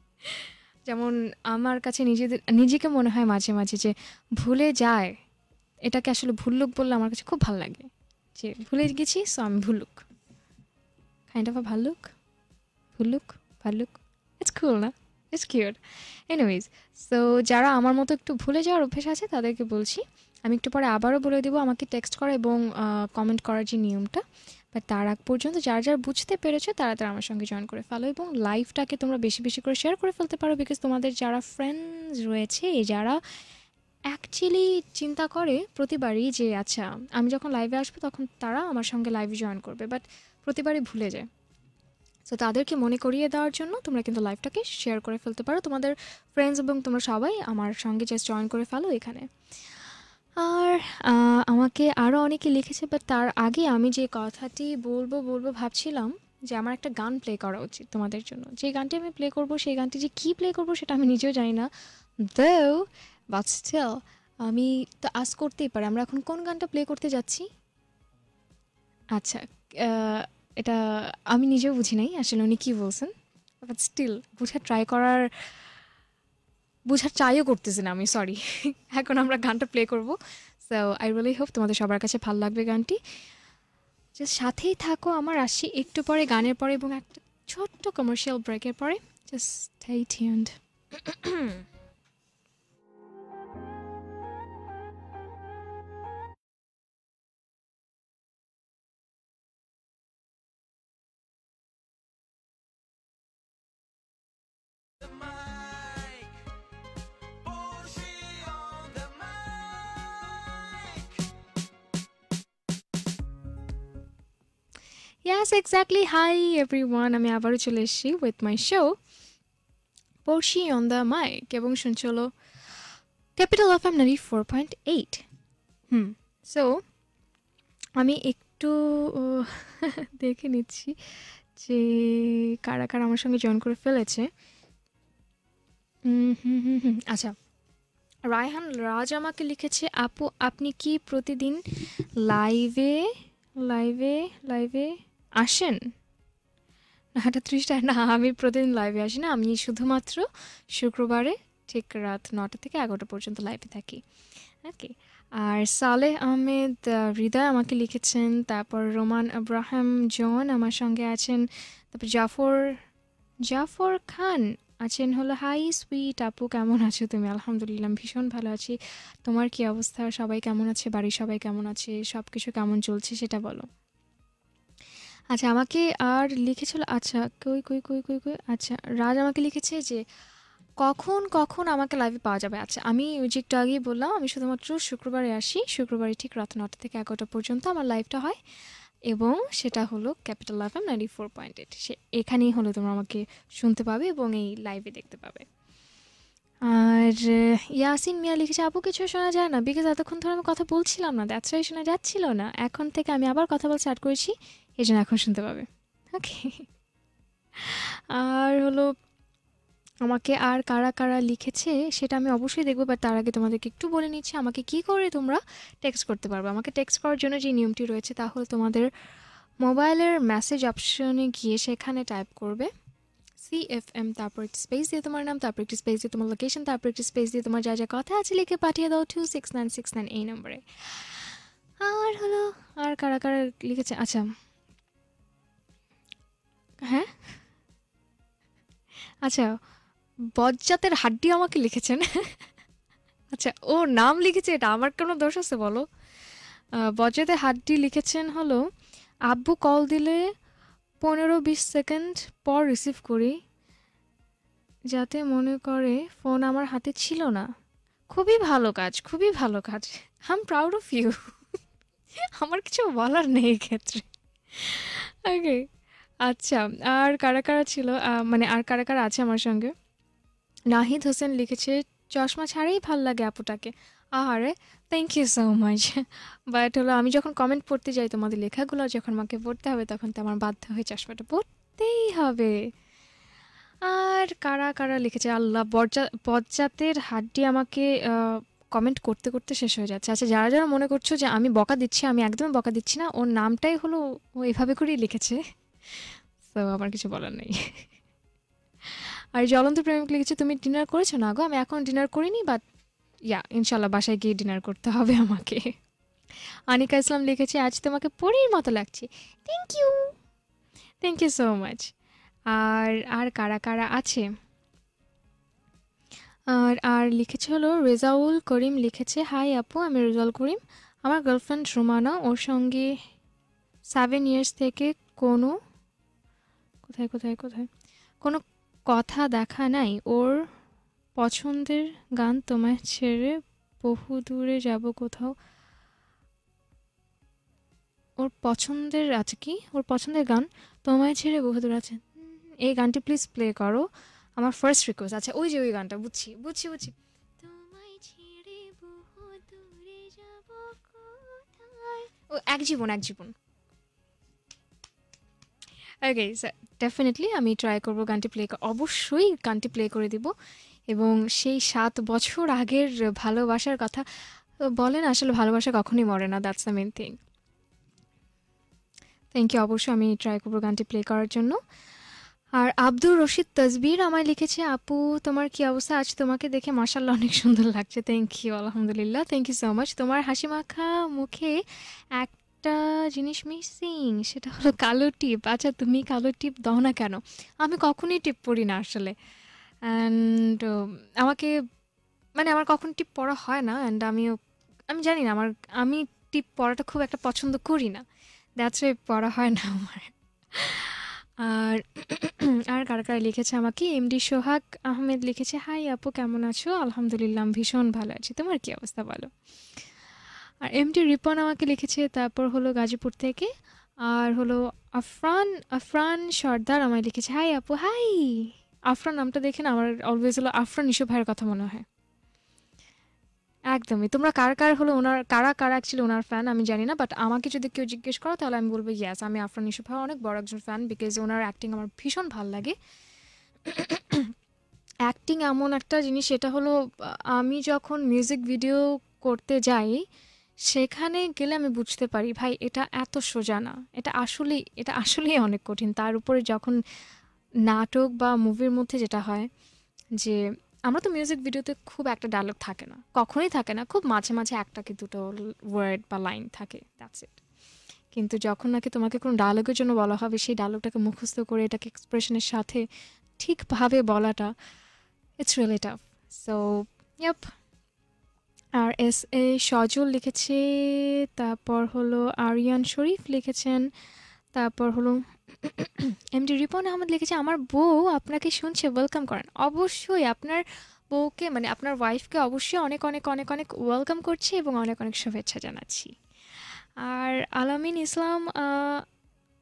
যেমন আমার কাছে নিজেদের নিজেকে মনে হয় মাঝে মাঝে যে ভুলে যায় এটাকে আসলে লুক বললে আমার কাছে খুব ভালো লাগে যে ভুলে গেছি সো আমি look kind of a look ভাল লুক ইটস কুল না ইটস কিউর এনিওয়েজ সো যারা আমার মতো একটু ভুলে যাওয়ার অভ্যেস আছে তাদেরকে বলছি আমি একটু পরে আবারও বলে দেবো আমাকে টেক্সট করা এবং কমেন্ট করার যে নিয়মটা বাট তার আগ পর্যন্ত যার যার বুঝতে পেরেছো তারা তারা আমার সঙ্গে জয়েন করে ফেলো এবং লাইভটাকে তোমরা বেশি বেশি করে শেয়ার করে ফেলতে পারো বিকজ তোমাদের যারা ফ্রেন্ডস রয়েছে যারা অ্যাকচুয়ালি চিন্তা করে প্রতিবারই যে আচ্ছা আমি যখন লাইভে আসবো তখন তারা আমার সঙ্গে লাইভে জয়েন করবে বাট প্রতিবারই ভুলে যায় সো তাদেরকে মনে করিয়ে দেওয়ার জন্য তোমরা কিন্তু লাইভটাকে শেয়ার করে ফেলতে পারো তোমাদের ফ্রেন্ডস এবং তোমরা সবাই আমার সঙ্গে জাস্ট জয়েন করে ফেলো এখানে আর আমাকে আরও অনেকে লিখেছে বাট তার আগে আমি যে কথাটি বলবো বলবো ভাবছিলাম যে আমার একটা গান প্লে করা উচিত তোমাদের জন্য যে গানটি আমি প্লে করব সেই গানটি যে কী প্লে করব সেটা আমি নিজেও জানি না দেও বাট আমি তো আজ করতেই পারি আমরা এখন কোন গানটা প্লে করতে যাচ্ছি আচ্ছা এটা আমি নিজেও বুঝি নাই আসলে উনি কী বলছেন বাট স্টিল বুঝে ট্রাই করার বুঝার চাইও করতেছি না আমি সরি এখন আমরা গানটা প্লে করব সো আই রিয়েলি হোপ তোমাদের সবার কাছে ভালো লাগবে গানটি জাস্ট সাথেই থাকো আমার আসি একটু পরে গানের পরে এবং একটা ছোট্ট কমার্শিয়াল ব্রেকের পরে just stay tuned yes exactly hi everyone আমি আবারও চলে এসেছি with my show Porshi on the mic এবং শুনছিল capital of M ninety four point eight hmm so আমি একটু দেখে নিচ্ছি যে কারা কারা আমার সঙ্গে জয়েন করে ফেলেছে হুম হুম হুম আচ্ছা রায়হান রাজ আমাকে লিখেছে আপু আপনি কি প্রতিদিন লাইভে লাইভে লাইভে আসেন না আটত্রিশটায় না আমি প্রতিদিন লাইভে আসি না আমি শুধুমাত্র শুক্রবারে ঠিক রাত নটা থেকে এগারোটা পর্যন্ত লাইভে থাকি ওকে আর সালেহ আহমেদ হৃদয় আমাকে লিখেছেন তারপর রোমান আব্রাহাম জন আমার সঙ্গে আছেন তারপর জাফর জাফর খান আছেন হলো হাই সুইট আপু কেমন আছো তুমি আলহামদুলিল্লাহ ভীষণ ভালো আছি তোমার কি অবস্থা সবাই কেমন আছে বাড়ির সবাই কেমন আছে সব কিছু কেমন চলছে সেটা বলো আচ্ছা আমাকে আর লিখেছিল আচ্ছা কই কই কই কই কই আচ্ছা রাজ আমাকে লিখেছে যে কখন কখন আমাকে লাইভে পাওয়া যাবে আচ্ছা আমি যে একটু আগেই বললাম আমি শুধুমাত্র শুক্রবারে আসি শুক্রবারে ঠিক রাত নটা থেকে এগারোটা পর্যন্ত আমার লাইভটা হয় এবং সেটা হলো capital F M ninety four point eight সে এখানেই হলো তোমরা আমাকে শুনতে পাবে এবং এই লাইভে দেখতে পাবে আর ইয়াসিন মিয়া লিখেছে আপু কিছু শোনা যায় না বিকজ এতক্ষণ ধরে আমি কথা বলছিলাম না দ্যাটস ওয়াই শোনা যাচ্ছিল না এখন থেকে আমি আবার কথা বলা স্টার্ট করেছি এই জন্য এখন শুনতে পাবে ওকে আর হলো আমাকে আর কারা কারা লিখেছে সেটা আমি অবশ্যই দেখবো বাট তার আগে তোমাদেরকে একটু বলে নিচ্ছি আমাকে কি করে তোমরা টেক্সট করতে পারবে আমাকে টেক্সট করার জন্য যে নিয়মটি রয়েছে তা হলো তোমাদের মোবাইলের মেসেজ অপশনে গিয়ে সেখানে টাইপ করবে সি এম তারপর একটি স্পেস দিয়ে তোমার নাম তারপর একটি স্পেস দিয়ে তোমার লোকেশন তারপর একটি স্পেস দিয়ে তোমার যা যা কথা আছে লিখে পাঠিয়ে দাও two six nine six nine এই নম্বরে আর হলো আর কারা কারা লিখেছে আচ্ছা হ্যাঁ আচ্ছা বজ্জাতের হাড্ডি আমাকে লিখেছেন আচ্ছা ও নাম লিখেছে এটা আমার কোনো দোষ আছে বলো বজ্জাতের হাড্ডি লিখেছেন হলো আব্বু কল দিলে পনেরো বিশ সেকেন্ড পর রিসিভ করি যাতে মনে করে ফোন আমার হাতে ছিল না খুবই ভালো কাজ খুবই ভালো কাজ আম প্রাউড অফ ইউ আমার কিছু বলার নেই এক্ষেত্রে ওকে আচ্ছা আর কারা কারা ছিল মানে আর কারা কারা আছে আমার সঙ্গে নাহিদ হোসেন লিখেছে চশমা ছাড়াই ভাল লাগে আপুটাকে আহারে thank you so much but হলো আমি যখন কমেন্ট পড়তে যাই তোমাদের লেখাগুলো যখন আমাকে পড়তে হবে তখন তো আমার বাধ্য হয়ে চশমাটা পড়তেই হবে আর কারা কারা লিখেছে আল্লাহ বজ্জা বজ্জাতের হাড্ডি আমাকে কমেন্ট করতে করতে শেষ হয়ে যাচ্ছে আচ্ছা যারা যারা মনে করছো যে আমি বকা দিচ্ছি আমি একদমই বকা দিচ্ছি না ওর নামটাই হলো ও এভাবে করেই লিখেছে তো আমার কিছু বলার নেই আর জ্বলন্ত প্রেমিক লিখেছে তুমি ডিনার করেছো না গো আমি এখন ডিনার করিনি বাট ইয়া ইনশাল্লাহ বাসায় গিয়ে ডিনার করতে হবে আমাকে আনিকা ইসলাম লিখেছে আজ তোমাকে পরীর মতো লাগছে thank you thank you so much আর আর কারা কারা আছে আর আর লিখেছে হলো রেজাউল করিম লিখেছে হাই আপু আমি রেজাউল করিম আমার গার্লফ্রেন্ড রুমানা ওর সঙ্গে সেভেন ইয়ার্স থেকে কোনো কোথায় কোথায় কোথায় কোনো কথা দেখা নাই ওর পছন্দের গান তোমায় ছেড়ে বহু দূরে যাব কোথাও ওর পছন্দের আছে কি ওর পছন্দের গান তোমায় ছেড়ে বহু দূর আছে এই গানটি প্লিজ প্লে করো আমার ফার্স্ট রিকোয়েস্ট আছে ওই যে ওই গানটা বুঝছি বুঝছি বুঝছি ও এক জীবন এক জীবন ওকে ডেফিনেটলি আমি ট্রাই করবো গানটি প্লে অবশ্যই গানটি প্লে করে দিব এবং সেই সাত বছর আগের ভালোবাসার কথা বলেন আসলে ভালোবাসা কখনই মরে না that's the main thing thank you অবশ্যই আমি ট্রাই করবো গানটি প্লে করার জন্য আর আব্দুর রশিদ তসবির আমায় লিখেছে আপু তোমার কি অবস্থা আজ তোমাকে দেখে মাসাল্লাহ অনেক সুন্দর লাগছে থ্যাংক ইউ আলহামদুলিল্লাহ থ্যাংক ইউ সো মাচ তোমার হাসি মাখা মুখে এক একটা জিনিস মিসিং সেটা হলো কালো টিপ আচ্ছা তুমি কালো টিপ দাও না কেন আমি কখনই টিপ পরি না আসলে অ্যান্ড আমাকে মানে আমার কখন টিপ পরা হয় না অ্যান্ড আমিও আমি জানি না আমার আমি টিপ পরাটা খুব একটা পছন্দ করি না দ্যাটস ওয়ে পরা হয় না আমার আর আর কারা কার লিখেছে আমাকে এমডি সোহাগ আহমেদ লিখেছে হাই আপু কেমন আছো আলহামদুলিল্লাহ ভীষণ ভালো আছি তোমার কি অবস্থা বলো আর এমটি রিপন আমাকে লিখেছে তারপর হলো গাজীপুর থেকে আর হলো আফরান আফরান সর্দার আমায় লিখেছে হাই আপু হাই আফরান নামটা দেখে না আমার অলওয়েজ হলো আফরান ইসু ভাইয়ের কথা মনে হয় একদমই তোমরা কার কার হলো ওনার কারা কারা অ্যাকচুয়ালি ওনার ফ্যান আমি জানি না বাট আমাকে যদি কেউ জিজ্ঞেস করো তাহলে আমি বলবো ইয়াস আমি আফরান ইসু ভাই অনেক বড় একজন ফ্যান বিকজ ওনার অ্যাক্টিং আমার ভীষণ ভাল লাগে অ্যাক্টিং এমন একটা জিনিস সেটা হলো আমি যখন মিউজিক ভিডিও করতে যাই সেখানে গেলে আমি বুঝতে পারি ভাই এটা এত সোজা না এটা আসলেই এটা আসলেই অনেক কঠিন তার উপরে যখন নাটক বা মুভির মধ্যে যেটা হয় যে আমরা তো মিউজিক ভিডিওতে খুব একটা ডায়লগ থাকে না কখনোই থাকে না খুব মাঝে মাঝে একটা কি দুটো ওয়ার্ড বা লাইন থাকে দ্যাটস ইট কিন্তু যখন নাকি তোমাকে কোনো ডায়লগের জন্য বলা হবে সেই ডায়লগটাকে মুখস্থ করে এটাকে এক্সপ্রেশনের সাথে ঠিকভাবে বলাটা it's really tough so yup আর এস এ সজল লিখেছে তারপর হলো আরিয়ান শরীফ লিখেছেন তারপর হলো এম ডি রিপন আহমদ লিখেছে আমার বউ আপনাকে শুনছে ওয়েলকাম করেন অবশ্যই আপনার বউকে মানে আপনার ওয়াইফকে অবশ্যই অনেক অনেক অনেক অনেক ওয়েলকাম করছি এবং অনেক অনেক শুভেচ্ছা জানাচ্ছি আর আলামিন ইসলাম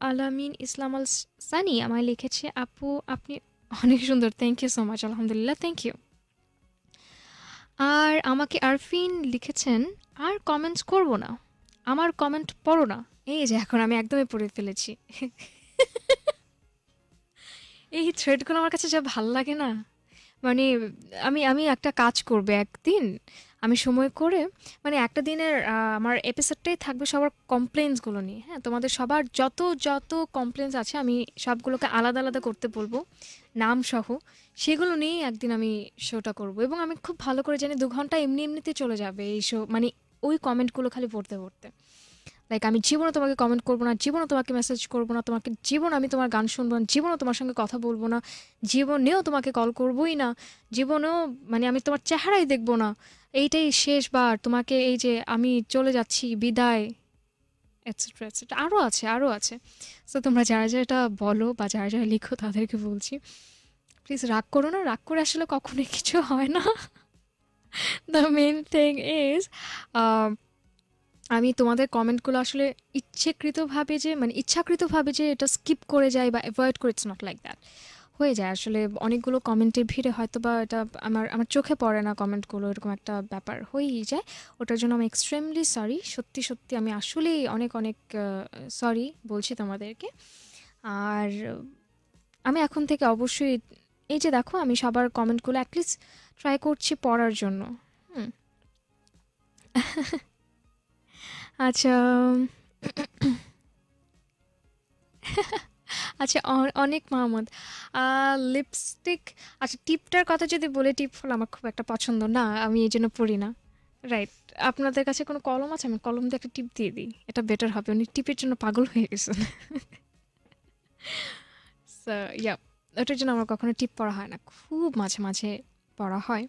আলামিন ইসলাম আল সানি আমায় লিখেছে আপু আপনি অনেক সুন্দর থ্যাংক ইউ সো মাচ আলহামদুলিল্লাহ থ্যাংক ইউ আর আমাকে আরফিন লিখেছেন আর কমেন্টস করব না আমার কমেন্ট পড়ো না এই যে এখন আমি একদমই পড়ে ফেলেছি এই থ্রেডগুলো আমার কাছে যা ভাল লাগে না মানে আমি আমি একটা কাজ করবো একদিন আমি সময় করে মানে একটা দিনের আমার এপিসোডটাই থাকবে সবার কমপ্লেন্সগুলো নিয়ে হ্যাঁ তোমাদের সবার যত যত কমপ্লেন্স আছে আমি সবগুলোকে আলাদা আলাদা করতে বলবো নাম সহ সেগুলো নিয়েই একদিন আমি শোটা করব এবং আমি খুব ভালো করে জানি দু ঘন্টা এমনি এমনিতে চলে যাবে এই শো মানে ওই কমেন্টগুলো খালি পড়তে পড়তে লাইক আমি জীবনে তোমাকে কমেন্ট করবো না জীবনে তোমাকে মেসেজ করবো না তোমাকে জীবন আমি তোমার গান শুনবো না জীবনও তোমার সঙ্গে কথা বলবো না জীবনেও তোমাকে কল করবোই না জীবনেও মানে আমি তোমার চেহারাই দেখবো না এইটাই শেষবার তোমাকে এই যে আমি চলে যাচ্ছি বিদায় এটসেট্রা এটসেট্রা আরও আছে আরও আছে সো তোমরা যারা যারা এটা বলো বা যারা যারা লিখো তাদেরকে বলছি প্লিজ রাগ করো না রাগ করে আসলে কখনোই কিছু হয় না দ্য মেন থিং ইজ আমি তোমাদের কমেন্টগুলো আসলে ইচ্ছেকৃতভাবে যে মানে ইচ্ছাকৃতভাবে যে এটা স্কিপ করে যাই বা অ্যাভয়েড করে ইটস নট লাইক দ্যাট হয়ে যায় আসলে অনেকগুলো কমেন্টের ভিড়ে হয়তো বা এটা আমার আমার চোখে পড়ে না কমেন্টগুলো এরকম একটা ব্যাপার হয়েই যায় ওটার জন্য আমি এক্সট্রিমলি সরি সত্যি সত্যি আমি আসলেই অনেক অনেক সরি বলছি তোমাদেরকে আর আমি এখন থেকে অবশ্যই এই যে দেখো আমি সবার কমেন্টগুলো অ্যাটলিস্ট ট্রাই করছি পড়ার জন্য হুম আচ্ছা আচ্ছা অনেক মাহমুদ লিপস্টিক আচ্ছা টিপটার কথা যদি বলে টিপ ফল আমার খুব একটা পছন্দ না আমি এই জন্য পড়ি না রাইট আপনাদের কাছে কোনো কলম আছে আমি কলম দিয়ে একটা টিপ দিয়ে দিই এটা বেটার হবে উনি টিপের জন্য পাগল হয়ে গেছেন ইয়া ওটার জন্য আমার কখনো টিপ পড়া হয় না খুব মাঝে মাঝে পড়া হয়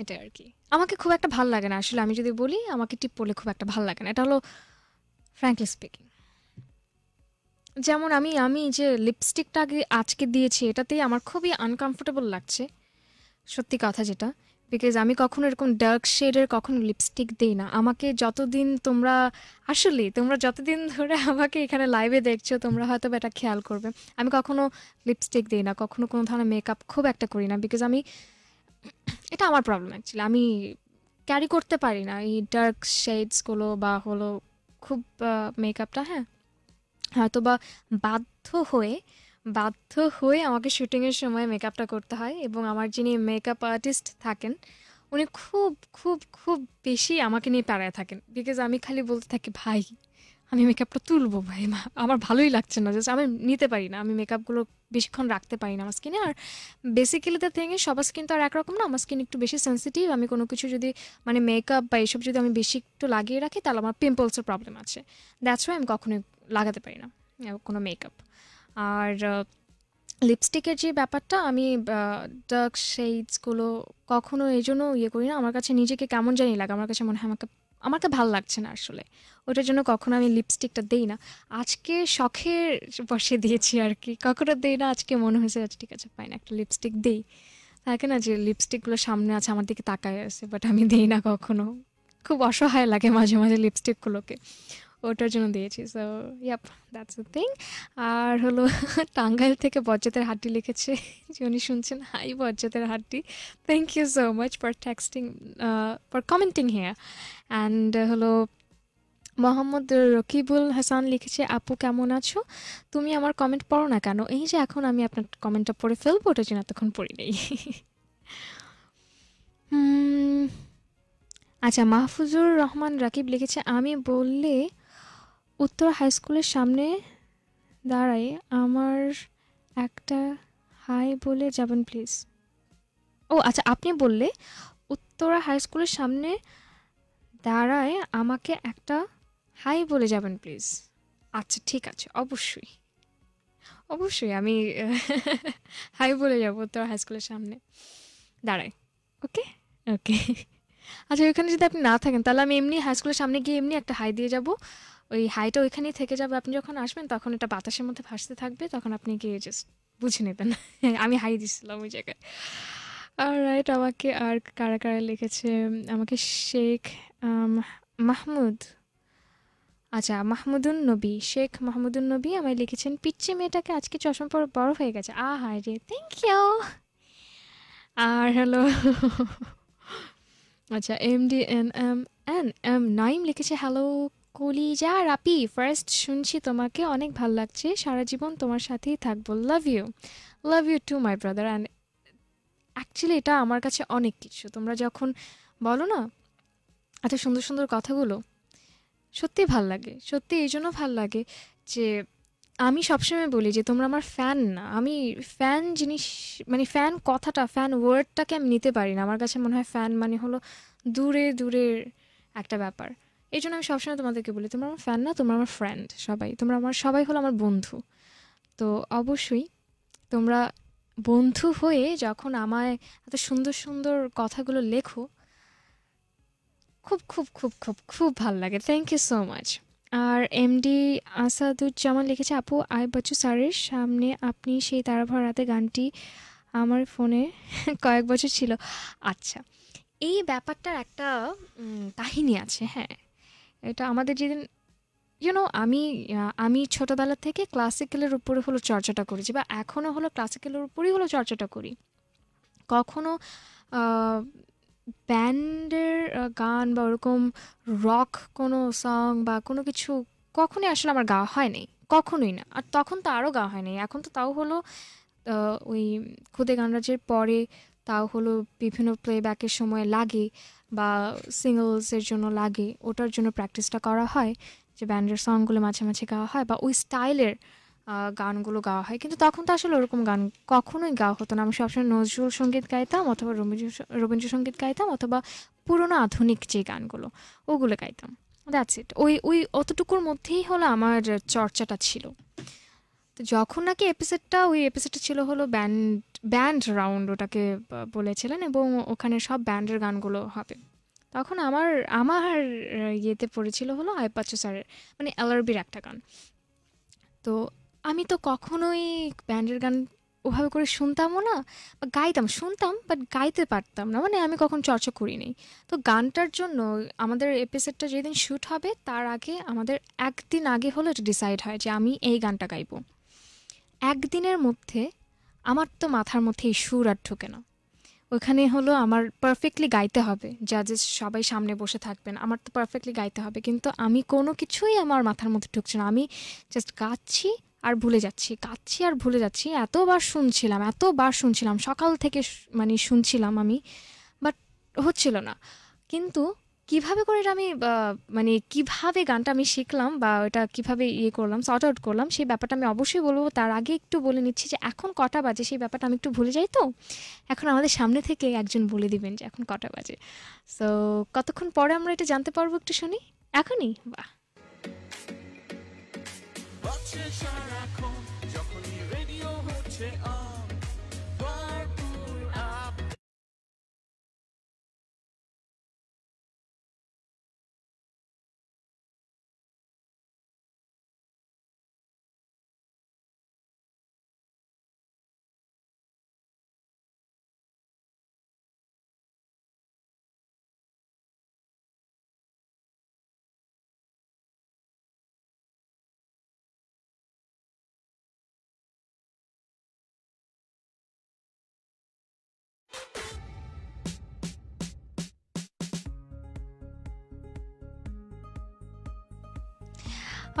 এটা আর কি আমাকে খুব একটা ভাল লাগে না আসলে আমি যদি বলি আমাকে টিপ পড়লে খুব একটা ভাল লাগে না এটা হলো ফ্র্যাঙ্কলি স্পিকিং যেমন আমি আমি যে লিপস্টিকটা আগে আজকে দিয়েছি এটাতেই আমার খুবই আনকমফোর্টেবল লাগছে সত্যি কথা যেটা বিকজ আমি কখনো এরকম ডার্ক শেডের কখনো লিপস্টিক দিই না আমাকে যতদিন তোমরা আসলে তোমরা যতদিন ধরে আমাকে এখানে লাইভে দেখছো তোমরা হয়তো এটা খেয়াল করবে আমি কখনো লিপস্টিক দিই না কখনো কোনো ধরনের মেকআপ খুব একটা করি না বিকজ আমি এটা আমার প্রবলেম অ্যাকচুয়ালি আমি ক্যারি করতে পারি না এই ডার্ক শেডসগুলো বা হলো খুব মেকআপটা হ্যাঁ হয়তোবা বাধ্য হয়ে বাধ্য হয়ে আমাকে শুটিংয়ের সময় মেকআপটা করতে হয় এবং আমার যিনি মেকআপ আর্টিস্ট থাকেন উনি খুব খুব খুব বেশি আমাকে নিয়ে পাড়ায় থাকেন বিকজ আমি খালি বলতে থাকি ভাই আমি মেকআপটা তুলবো ভাই আমার ভালোই লাগছে না জাস্ট আমি নিতে পারি না আমি মেকআপগুলো বেশিক্ষণ রাখতে পারি না আমার স্কিনে আর বেসিক্যালি দ্য থিং সবার স্কিন তো আর একরকম না আমার স্কিন একটু বেশি সেন্সিটিভ আমি কোনো কিছু যদি মানে মেকআপ বা এইসব যদি আমি বেশি একটু লাগিয়ে রাখি তাহলে আমার পিম্পলসের প্রবলেম আছে দ্যাটস ওয়াই আমি কখনোই লাগাতে পারি না কোনো মেকআপ আর লিপস্টিকের যে ব্যাপারটা আমি ডার্ক শেডসগুলো কখনো এই জন্য ইয়ে করি না আমার কাছে নিজেকে কেমন জানি লাগে আমার কাছে মনে হয় আমাকে আমাকে ভাল লাগছে না আসলে ওটার জন্য কখনো আমি লিপস্টিকটা দেই না আজকে শখের বসে দিয়েছি আর কি কখনো দেই না আজকে মনে হয়েছে আজ আচ্ছা, ঠিক আছে পাই না একটা লিপস্টিক দিই থাকে না যে লিপস্টিকগুলো সামনে আছে আমার দিকে তাকায় আছে বাট আমি দেই না কখনো খুব অসহায় লাগে মাঝে মাঝে লিপস্টিকগুলোকে ওটার জন্য দিয়েছি so yup that's the thing আর হলো টাঙ্গাইল থেকে বজ্জাতের হাড্ডি লিখেছে যে উনি শুনছেন হাই বজ্জাতের হাড্ডি thank you so much for texting for commenting here and হলো মোহাম্মদ রকিবুল হাসান লিখেছে আপু কেমন আছো তুমি আমার কমেন্ট পড়ো না কেন এই যে এখন আমি আপনার কমেন্টটা পড়ে ফেলবো ওটা যেন এতক্ষণ পড়ি নেই আচ্ছা মাহফুজুর রহমান রাকিব লিখেছে আমি বললে উত্তর হাইস্কুলের সামনে দাঁড়াই আমার একটা হাই বলে যাবেন প্লিজ ও আচ্ছা আপনি বললে উত্তরা হাই স্কুলের সামনে দাঁড়ায় আমাকে একটা হাই বলে যাবেন প্লিজ আচ্ছা ঠিক আছে অবশ্যই অবশ্যই আমি হাই বলে যাব উত্তরা হাই স্কুলের সামনে দাঁড়ায় ওকে ওকে আচ্ছা ওইখানে যদি আপনি না থাকেন তাহলে আমি এমনি হাই স্কুলের সামনে গিয়ে এমনি একটা হাই দিয়ে যাব ওই হাইটা ওইখানেই থেকে যাবে আপনি যখন আসবেন তখন এটা বাতাসের মধ্যে ভাসতে থাকবে তখন আপনি গিয়ে জাস্ট বুঝে নেবেন আমি হাই দিচ্ছিলাম ওই জায়গায় আর রাইট আমাকে আর কারা কারা লিখেছে আমাকে শেখ মাহমুদ আচ্ছা মাহমুদুন নবী শেখ মাহমুদুন নবী আমায় লিখেছেন পিচ্ছি মেয়েটাকে আজকে চশমা পর বড় হয়ে গেছে আ হাই রে থ্যাংক ইউ আর হ্যালো আচ্ছা M D N M N M Naim লিখেছে হ্যালো কলিজা রাপি ফার্স্ট শুনছি তোমাকে অনেক ভালো লাগছে সারা জীবন তোমার সাথেই থাকবো love you love you too my brother and actually এটা আমার কাছে অনেক কিছু তোমরা যখন বলো না এত সুন্দর সুন্দর কথাগুলো সত্যি ভাল লাগে সত্যি এই জন্য ভাল লাগে যে আমি সবসময় বলি যে তোমরা আমার ফ্যান না আমি ফ্যান জিনিস মানে ফ্যান কথাটা ফ্যান ওয়ার্ডটাকে আমি নিতে পারি না আমার কাছে মনে হয় ফ্যান মানে হলো দূরে দূরের একটা ব্যাপার এই জন্য আমি সবসময় তোমাদেরকে বলি তোমরা আমার ফ্যান না তোমরা আমার ফ্রেন্ড সবাই তোমরা আমার সবাই হলো আমার বন্ধু তো অবশ্যই তোমরা বন্ধু হয়ে যখন আমায় এত সুন্দর সুন্দর কথাগুলো লেখো খুব খুব খুব খুব খুব ভাল লাগে থ্যাংক ইউ সো মাচ আর এমডি আসাদুজ্জামান লিখেছে আপু আই বচ্চু স্যারের সামনে আপনি সেই তারাভর রাতে গানটি আমার ফোনে কয়েক বছর ছিল আচ্ছা এই ব্যাপারটার একটা কাহিনী আছে হ্যাঁ এটা আমাদের যেদিন ইউনো আমি আমি ছোটোবেলা থেকে ক্লাসিক্যালের উপরে হলো চর্চাটা করেছি বা এখনও হলো ক্লাসিক্যালের উপরেই হলো চর্চাটা করি কখনো ব্যান্ডের গান বা ওরকম রক কোনো সং বা কোনো কিছু কখনোই আসলে আমার গাওয়া হয়নি কখনোই না আর তখন তো আরও গাওয়া হয়নি এখন তো তাও হলো ওই খুদে গানরাজের পরে তাও হলো বিভিন্ন প্লেব্যাকের সময় লাগে বা সিঙ্গলসের জন্য লাগে ওটার জন্য প্র্যাকটিসটা করা হয় যে ব্যান্ডের সংগুলো মাঝে মাঝে গাওয়া হয় বা ওই স্টাইলের গানগুলো গাওয়া হয় কিন্তু তখন তো আসলে ওরকম গান কখনোই গাওয়া হতো না আমি সবসময় নজরুল সঙ্গীত গাইতাম অথবা রবীন্দ্র রবীন্দ্রসঙ্গীত গাইতাম অথবা পুরোনো আধুনিক যে গানগুলো ওগুলো গাইতাম দ্যাটস ইট ওই ওই অতটুকুর মধ্যেই হলো আমার চর্চাটা ছিল তো যখন নাকি এপিসোডটা ওই এপিসোডটা ছিল হলো ব্যান্ড ব্যান্ড রাউন্ড ওটাকে বলেছিলেন এবং ওখানে সব ব্যান্ডের গানগুলো হবে তখন আমার আমার ইয়েতে পড়েছিল হলো আইপাচ্চু স্যারের মানে অ্যালারবির একটা গান তো আমি তো কখনোই ব্যান্ডের গান ওভাবে করে শুনতামও না বা গাইতাম শুনতাম বাট গাইতে পারতাম না মানে আমি কখন চর্চা করিনি তো গানটার জন্য আমাদের এপিসোডটা যেদিন শ্যুট হবে তার আগে আমাদের একদিন আগে হলো এটা ডিসাইড হয় যে আমি এই গানটা গাইবো একদিনের মধ্যে আমার তো মাথার মধ্যে এই সুর আর ঢোকে না ওখানে হলো আমার পারফেক্টলি গাইতে হবে জাজেস সবাই সামনে বসে থাকবেন আমার তো পারফেক্টলি গাইতে হবে কিন্তু আমি কোনো কিছুই আমার মাথার মধ্যে ঢুকছে না আমি জাস্ট গাচ্ছি আর ভুলে যাচ্ছি গাচ্ছি আর ভুলে যাচ্ছি এতবার শুনছিলাম এতবার শুনছিলাম সকাল থেকে মানে শুনছিলাম আমি বাট হচ্ছিল না কিন্তু কিভাবে করে এটা আমি মানে কিভাবে গানটা আমি শিখলাম বা এটা কিভাবে ইয়ে করলাম সর্ট আউট করলাম সেই ব্যাপারটা আমি অবশ্যই বলবো তার আগে একটু বলে নিচ্ছি যে এখন কটা বাজে সেই ব্যাপারটা আমি একটু ভুলে যাই তো এখন আমাদের সামনে থেকে একজন বলে দিবেন যে এখন কটা বাজে সো কতক্ষণ পরে আমরা এটা জানতে পারবো একটু শুনি এখনই বাহ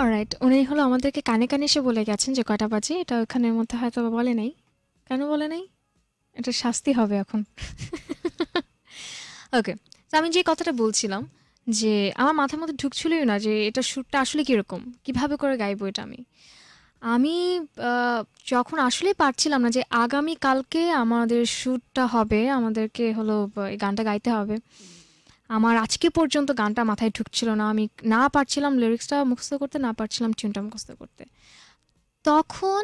অলরাইট উনি হলো আমাদেরকে কানে কানে এসে বলে গেছেন যে কটা বাজে এটা ওখানের মধ্যে হয়তো বলে নাই কেন বলে নাই এটা শাস্তি হবে এখন ওকে তো আমি যে কথাটা বলছিলাম যে আমার মাথার মধ্যে ঢুকছিলই না যে এটা শ্যুটটা আসলে কীরকম কিভাবে করে গাইবো এটা আমি আমি যখন আসলে পারছিলাম না যে আগামী কালকে আমাদের শ্যুটটা হবে আমাদেরকে হলো এই গানটা গাইতে হবে আমার আজকে পর্যন্ত গানটা মাথায় ঢুকছিল না আমি না পারছিলাম লিরিক্সটা মুখস্থ করতে না পারছিলাম টিউনটা মুখস্থ করতে তখন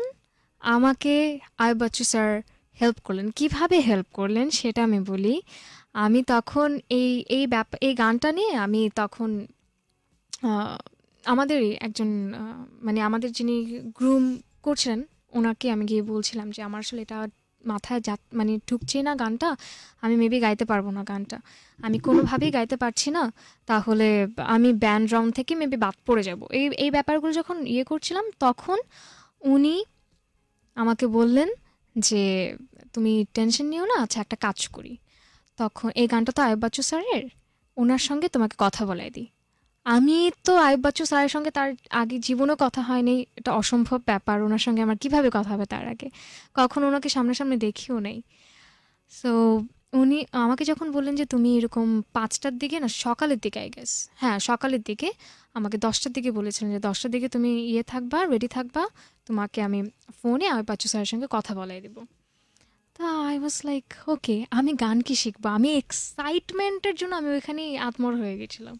আমাকে আয় বচ্চু স্যার হেল্প করলেন কিভাবে হেল্প করলেন সেটা আমি বলি আমি তখন এই এই ব্যাপার এই গানটা নিয়ে আমি তখন আমাদের একজন মানে আমাদের যিনি গ্রুম করছেন ওনাকে আমি গিয়ে বলছিলাম যে আমার আসলে এটা মাথায় যা মানে ঢুকছে না গানটা আমি মেবি গাইতে পারবো না গানটা আমি কোনোভাবেই গাইতে পারছি না তাহলে আমি ব্যান্ড রাউন্ড থেকে মেবি বাদ পড়ে যাব এই এই ব্যাপারগুলো যখন ইয়ে করছিলাম তখন উনি আমাকে বললেন যে তুমি টেনশন নিও না আচ্ছা একটা কাজ করি তখন এই গানটা তো আয়ুব বাচ্চু স্যারের ওনার সঙ্গে তোমাকে কথা বলাই দিই আমি তো আয়ুব বাচ্চু স্যারের সঙ্গে তার আগে জীবনও কথা হয়নি এটা অসম্ভব ব্যাপার ওনার সঙ্গে আমার কিভাবে কথা হবে তার আগে কখনো ওনাকে সামনাসামনি দেখিও নেই সো উনি আমাকে যখন বললেন যে তুমি এরকম পাঁচটার দিকে না সকালের দিকে আই গেস হ্যাঁ সকালের দিকে আমাকে দশটার দিকে বলেছিলেন যে দশটার দিকে তুমি ইয়ে থাকবা রেডি থাকবা তোমাকে আমি ফোনে আমি বাচ্চু স্যারের সঙ্গে কথা বলাই দেবো তা আই ওয়াজ লাইক ওকে আমি গান কি শিখবো আমি এক্সাইটমেন্টের জন্য আমি ওইখানেই আত্মর হয়ে গেছিলাম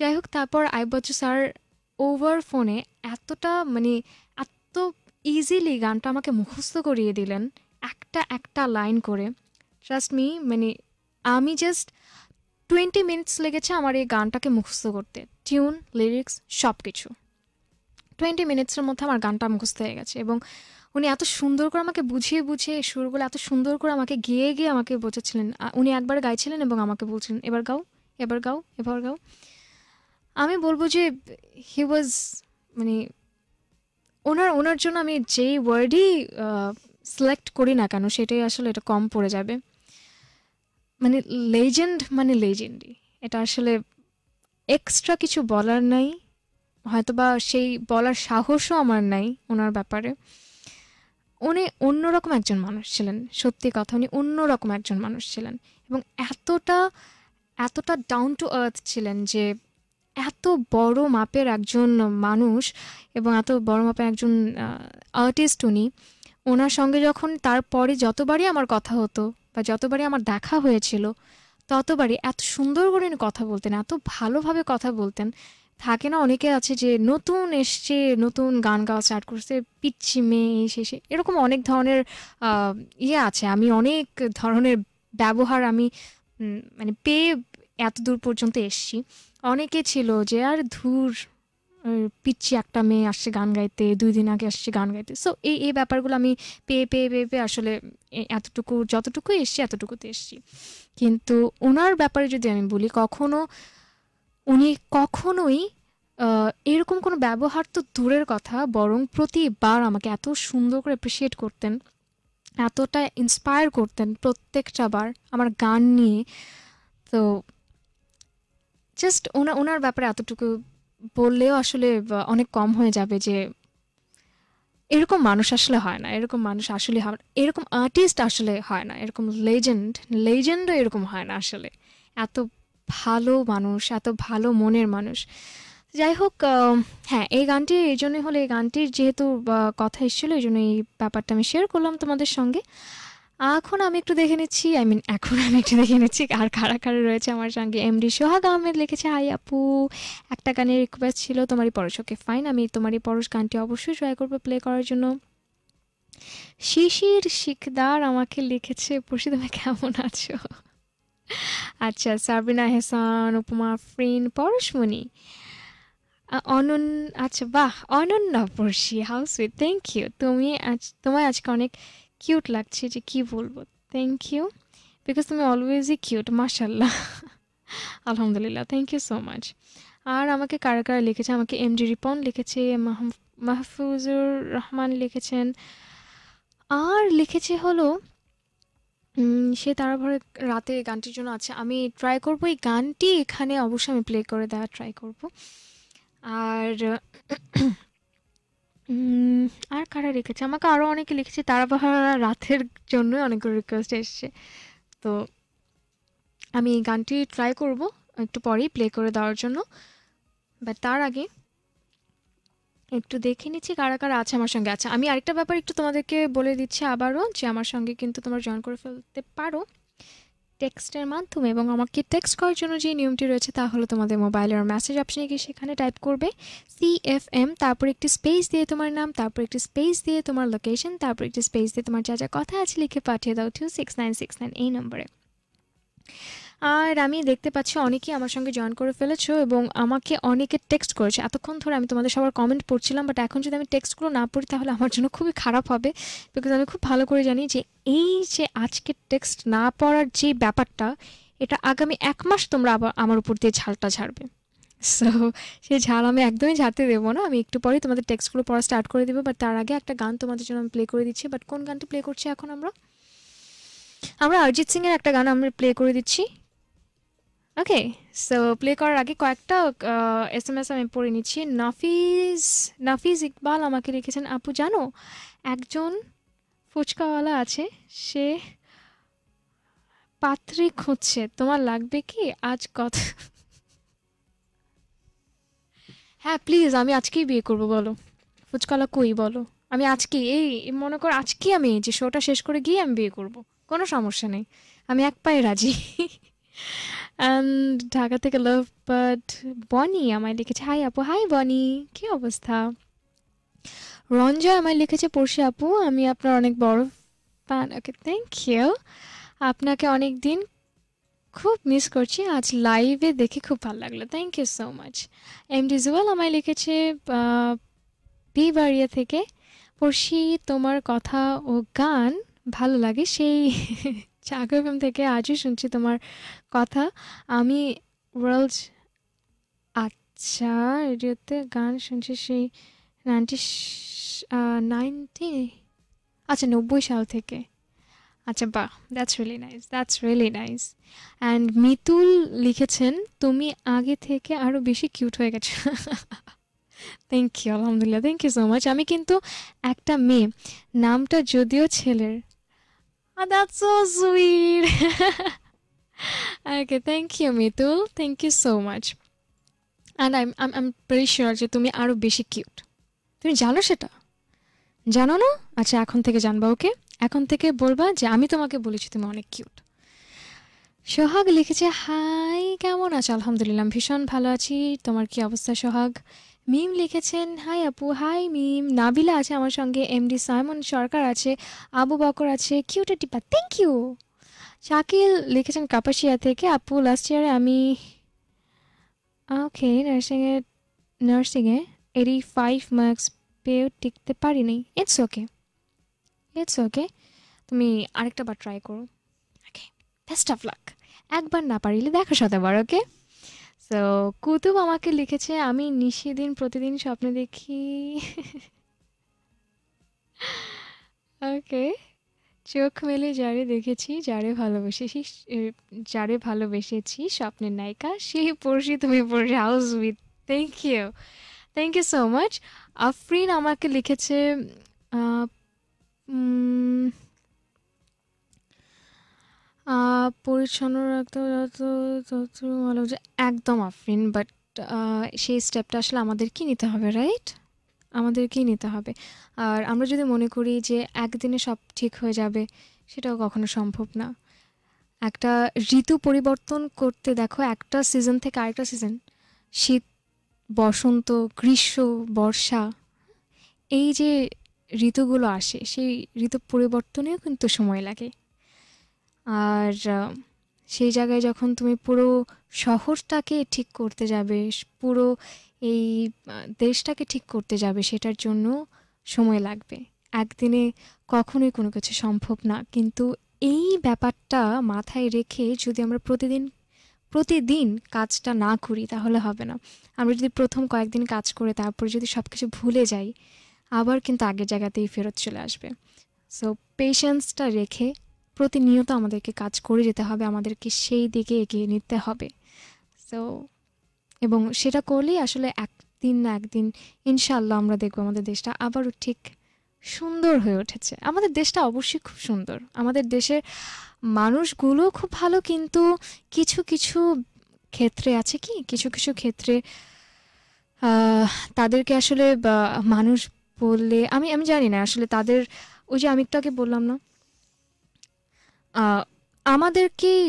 যাই হোক তারপর আইব স্যার ওভার ফোনে এতটা মানে এত ইজিলি গানটা আমাকে মুখস্থ করিয়ে দিলেন একটা একটা লাইন করে ট্রাস্ট মি মানে আমি জাস্ট টোয়েন্টি মিনিটস লেগেছে আমার এই গানটাকে মুখস্থ করতে টিউন লিরিক্স সব কিছু টোয়েন্টি মিনিটসের মধ্যে আমার গানটা মুখস্থ হয়ে গেছে এবং উনি এত সুন্দর করে আমাকে বুঝিয়ে বুঝিয়ে সুরগুলো এত সুন্দর করে আমাকে গিয়ে গিয়ে আমাকে বোঝাচ্ছিলেন উনি একবার গাইছিলেন এবং আমাকে বলছিলেন এবার গাও এবার গাও এবার গাও আমি বলবো যে হি ওয়াজ মানে ওনার ওনার জন্য আমি যেই ওয়ার্ডই সিলেক্ট করি না কেন সেটাই আসলে এটা কম পড়ে যাবে মানে লেজেন্ড মানে লেজেন্ডই এটা আসলে এক্সট্রা কিছু বলার নাই হয়তোবা সেই বলার সাহসও আমার নাই ওনার ব্যাপারে উনি অন্যরকম একজন মানুষ ছিলেন সত্যি কথা উনি অন্যরকম একজন মানুষ ছিলেন এবং এতটা এতটা ডাউন টু আর্থ ছিলেন যে এত বড় মাপের একজন মানুষ এবং এত বড় মাপের একজন আর্টিস্ট উনি ওনার সঙ্গে যখন তারপরে যতবারই আমার কথা হতো বা যতবারই আমার দেখা হয়েছিল ততবারই এত সুন্দর করে কথা বলতেন এত ভালোভাবে কথা বলতেন থাকে না অনেকে আছে যে নতুন এসছে নতুন গান গাওয়া স্টার্ট করছে পিচ্ছি মেয়ে শেষে এরকম অনেক ধরনের ইয়ে আছে আমি অনেক ধরনের ব্যবহার আমি মানে পেয়ে এত দূর পর্যন্ত এসছি অনেকে ছিল যে আর ধুর পিচ্ছি একটা মেয়ে আসছে গান গাইতে দুই দিন আগে আসছে গান গাইতে সো এই এই ব্যাপারগুলো আমি পেয়ে পেয়ে পেয়ে পেয়ে আসলে এতটুকু যতটুকু এসছি এতটুকুতে এসছি কিন্তু ওনার ব্যাপারে যদি আমি বলি কখনো উনি কখনোই এরকম কোনো ব্যবহার তো দূরের কথা বরং প্রতিবার আমাকে এত সুন্দর করে অ্যাপ্রিসিয়েট করতেন এতটা ইন্সপায়ার করতেন প্রত্যেকটা বার আমার গান নিয়ে তো জাস্ট ওনা ওনার ব্যাপারে এতটুকু বললেও আসলে অনেক কম হয়ে যাবে যে এরকম মানুষ আসলে হয় না এরকম মানুষ আসলে হয় এরকম আর্টিস্ট আসলে হয় না এরকম লেজেন্ড লেজেন্ডও এরকম হয় না আসলে এত ভালো মানুষ এত ভালো মনের মানুষ যাই হোক হ্যাঁ এই গানটি এই জন্যই হলো এই গানটির যেহেতু কথা এসেছিলো এই জন্য এই ব্যাপারটা আমি শেয়ার করলাম তোমাদের সঙ্গে এখন আমি একটু দেখে নিচ্ছি আই মিন এখন আমি একটু দেখে নিচ্ছি আর কারা কারা রয়েছে আমার সঙ্গে এমডি সোহাগ আহমেদ লিখেছে হাই আপু একটা গানের রিকোয়েস্ট ছিল তোমারই পরশ ওকে ফাইন আমি তোমারই পরশ গানটি অবশ্যই ট্রাই করবো প্লে করার জন্য শিশির শিকদার আমাকে লিখেছে পড়শি তুমি কেমন আছো আচ্ছা সাবিনা হেসান উপমা ফ্রিন পরশমণি অনন আচ্ছা বাহ অনন্যা পড়শি হাউ সুইট থ্যাংক ইউ তুমি আজ তোমায় আজকে অনেক কিউট লাগছে যে কি বলবো থ্যাংক ইউ বিকজ তুমি অলওয়েজই কিউট মাশাল্লাহ আলহামদুলিল্লাহ থ্যাংক ইউ সো মাচ আর আমাকে কারা কারা লিখেছে আমাকে এম জি রিপন লিখেছে মাহফুজুর রহমান লিখেছেন আর লিখেছে হলো সে তারা ভরে রাতে গানটির জন্য আছে আমি ট্রাই করব এই গানটি এখানে অবশ্যই আমি প্লে করে দেওয়া ট্রাই করব আর আর কারা রেখেছে আমাকে আরও অনেকে লিখেছে তারাবাহারা রাতের জন্য অনেকগুলো রিকোয়েস্ট এসছে তো আমি এই গানটি ট্রাই করব একটু পরেই প্লে করে দেওয়ার জন্য বাট তার আগে একটু দেখে নিচ্ছি কারা কারা আছে আমার সঙ্গে আছে আচ্ছা, আমি আরেকটা ব্যাপার একটু তোমাদেরকে বলে দিচ্ছি আবারও যে আমার সঙ্গে কিন্তু তোমরা জয়েন করে ফেলতে পারো টেক্সটের মাধ্যমে এবং আমাকে টেক্সট করার জন্য যে নিয়মটি রয়েছে তা হলো তোমাদের মোবাইলের মেসেজ অপশানে গিয়ে সেখানে টাইপ করবে সি এফ এম তারপর একটি স্পেস দিয়ে তোমার নাম তারপর একটি স্পেস দিয়ে তোমার লোকেশন তারপর একটি স্পেস দিয়ে তোমার যা যা কথা আছে লিখে পাঠিয়ে দাও two six nine six nine এই নম্বরে আর আমি দেখতে পাচ্ছি অনেকেই আমার সঙ্গে জয়েন করে ফেলেছো এবং আমাকে অনেকে টেক্সট করেছে এতক্ষণ ধরে আমি তোমাদের সবার কমেন্ট পড়ছিলাম বাট এখন যদি আমি টেক্সটগুলো না পড়ি তাহলে আমার জন্য খুবই খারাপ হবে বিকজ আমি খুব ভালো করে জানি যে এই যে আজকের টেক্সট না পড়ার যে ব্যাপারটা এটা আগামী এক মাস তোমরা আবার আমার উপর দিয়ে ঝালটা ঝাড়বে সো সেই ঝাল আমি একদমই ঝাড়তে দেবো না আমি একটু পরেই তোমাদের টেক্সটগুলো পড়া স্টার্ট করে দেবো বাট তার আগে একটা গান তোমাদের জন্য আমি প্লে করে দিচ্ছি বাট কোন গানটা প্লে করছি এখন আমরা আমরা অরিজিৎ সিংয়ের একটা গান আমরা প্লে করে দিচ্ছি ওকে সো প্লে করার আগে কয়েকটা এস এম এস আমি পড়ে নিচ্ছি নাফিজ নাফিজ ইকবাল আমাকে লিখেছেন আপু জানো একজন ফুচকাওয়ালা আছে সে পাত্রে খুঁজছে তোমার লাগবে কি আজ কত হ্যাঁ প্লিজ আমি আজকেই বিয়ে করব বলো ফুচকাওয়ালা কই বলো আমি আজকে এই মনে কর আজকে আমি যে শোটা শেষ করে গিয়ে আমি বিয়ে করব কোনো সমস্যা নেই আমি এক পায়ে রাজি অ্যান্ড ঢাকা থেকে লাভ বাট বনি আমায় লিখেছে হাই আপু হাই বনি কি অবস্থা রঞ্জয় আমায় লিখেছে পড়শি আপু আমি আপনার অনেক বড় ফ্যান ওকে থ্যাংক ইউ আপনাকে অনেক দিন খুব মিস করছি আজ লাইভে দেখে খুব ভালো লাগলো thank you so much M D Jual আমায় লিখেছে বাড়িয়া থেকে পড়শি তোমার কথা ও গান ভালো লাগে সেই চাকু এফএম থেকে আজই শুনছি তোমার কথা আমি ওয়ার্ল্ড আচ্ছা রেডিওতে গান শুনছি সেই নাইনটি নাইনটি আচ্ছা নব্বই সাল থেকে আচ্ছা বাহ that's really nice that's really nice and Mitul লিখেছেন তুমি আগে থেকে আরও বেশি কিউট হয়ে গেছো থ্যাংক ইউ আলহামদুলিল্লাহ থ্যাংক ইউ সো মাচ আমি কিন্তু একটা মেয়ে নামটা যদিও ছেলের Oh, that's so sweet. okay, thank you, Mitul. Thank you so much. And I'm, I'm, I'm pretty sure যে তুমি আরও বেশি কিউট তুমি জানো সেটা জানো না আচ্ছা এখন থেকে জানবা ওকে এখন থেকে বলবা যে আমি তোমাকে বলেছি তুমি অনেক কিউট সোহাগ লিখেছে হাই কেমন আছো আলহামদুলিল্লাহ ভীষণ ভালো আছি তোমার কি অবস্থা সোহাগ মিম লিখেছেন হাই আপু হাই মিম নাবিলা আছে আমার সঙ্গে এমডি সাইমন সরকার আছে আবু বকর আছে কিউটা টিপা থ্যাংক ইউ শাকিল লিখেছেন কাপাসিয়া থেকে আপু লাস্ট ইয়ারে আমি ওকে নার্সিংয়ে নার্সিংয়ে এরই ফাইভ মার্কস পেয়েও টিকতে পারিনি ইটস ওকে ইটস ওকে তুমি আরেকটা বার ট্রাই করো ওকে বেস্ট অফ লাক একবার না পারিলে দেখা বার ওকে সো কুতুব আমাকে লিখেছে আমি নিশি দিন প্রতিদিন স্বপ্নে দেখি ওকে চোখ মেলে যারে দেখেছি যারে ভালোবেসেছি যারে ভালোবেসেছি স্বপ্নের নায়িকা সেই পড়শি তুমি পড়ছি house with thank you thank you so much Afrin আমাকে লিখেছে পরিচ্ছন্ন রাখতে ভালো যে একদম আফরিন বাট সেই স্টেপটা আসলে আমাদেরকেই নিতে হবে রাইট আমাদেরকেই নিতে হবে আর আমরা যদি মনে করি যে একদিনে সব ঠিক হয়ে যাবে সেটাও কখনো সম্ভব না একটা ঋতু পরিবর্তন করতে দেখো একটা সিজন থেকে আরেকটা সিজন শীত বসন্ত গ্রীষ্ম বর্ষা এই যে ঋতুগুলো আসে সেই ঋতু পরিবর্তনেও কিন্তু সময় লাগে আর সেই জায়গায় যখন তুমি পুরো শহরটাকে ঠিক করতে যাবে পুরো এই দেশটাকে ঠিক করতে যাবে সেটার জন্য সময় লাগবে একদিনে কখনোই কোনো কিছু সম্ভব না কিন্তু এই ব্যাপারটা মাথায় রেখে যদি আমরা প্রতিদিন প্রতিদিন কাজটা না করি তাহলে হবে না আমরা যদি প্রথম কয়েকদিন কাজ করে তারপরে যদি সব কিছু ভুলে যাই আবার কিন্তু আগের জায়গাতেই ফেরত চলে আসবে সো পেশেন্সটা রেখে প্রতিনিয়ত আমাদেরকে কাজ করে যেতে হবে আমাদেরকে সেই দিকে এগিয়ে নিতে হবে সো এবং সেটা করলেই আসলে একদিন না একদিন ইনশাআল্লাহ আমরা দেখবো আমাদের দেশটা আবারও ঠিক সুন্দর হয়ে উঠেছে আমাদের দেশটা অবশ্যই খুব সুন্দর আমাদের দেশের মানুষগুলো খুব ভালো কিন্তু কিছু কিছু ক্ষেত্রে আছে কি কিছু কিছু ক্ষেত্রে তাদেরকে আসলে মানুষ বললে আমি আমি জানি না আসলে তাদের ওই যে আমি একটু আগে বললাম না আমাদেরকেই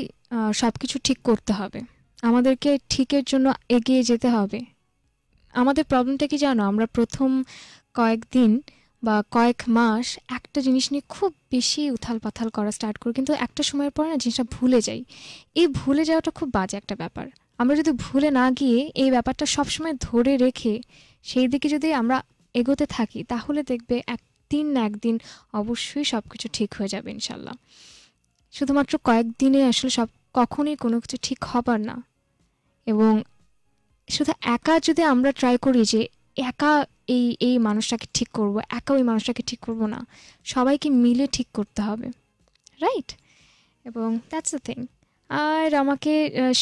সব কিছু ঠিক করতে হবে আমাদেরকে ঠিকের জন্য এগিয়ে যেতে হবে আমাদের প্রবলেমটা কি জানো আমরা প্রথম কয়েকদিন বা কয়েক মাস একটা জিনিস নিয়ে খুব বেশি উথাল পাথাল করা স্টার্ট করি কিন্তু একটা সময়ের পরে না জিনিসটা ভুলে যাই এই ভুলে যাওয়াটা খুব বাজে একটা ব্যাপার আমরা যদি ভুলে না গিয়ে এই ব্যাপারটা সবসময় ধরে রেখে সেই দিকে যদি আমরা এগোতে থাকি তাহলে দেখবে একদিন না একদিন অবশ্যই সব কিছু ঠিক হয়ে যাবে ইনশাল্লাহ শুধুমাত্র কয়েকদিনে আসলে সব কখনই কোনো কিছু ঠিক হবার না এবং শুধু একা যদি আমরা ট্রাই করি যে একা এই এই মানুষটাকে ঠিক করব একা ওই মানুষটাকে ঠিক করব না সবাইকে মিলে ঠিক করতে হবে রাইট এবং দ্যাটস দ্য থিং আর আমাকে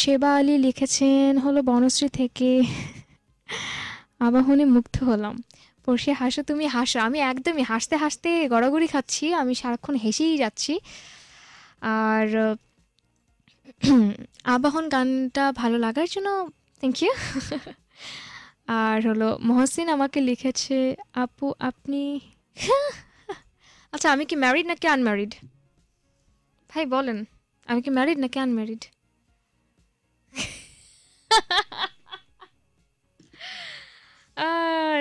সেবা আলী লিখেছেন হলো বনশ্রী থেকে আবাহনে মুগ্ধ হলাম পড়শে হাসো তুমি হাসো আমি একদমই হাসতে হাসতে গড়াগড়ি খাচ্ছি আমি সারাক্ষণ হেসেই যাচ্ছি আর আবাহন গানটা ভালো লাগার জন্য থ্যাংক ইউ আর হলো মহসিন আমাকে লিখেছে আপু আপনি আচ্ছা আমি কি ম্যারিড নাকি আনম্যারিড ভাই বলেন আমি কি ম্যারিড নাকি unmarried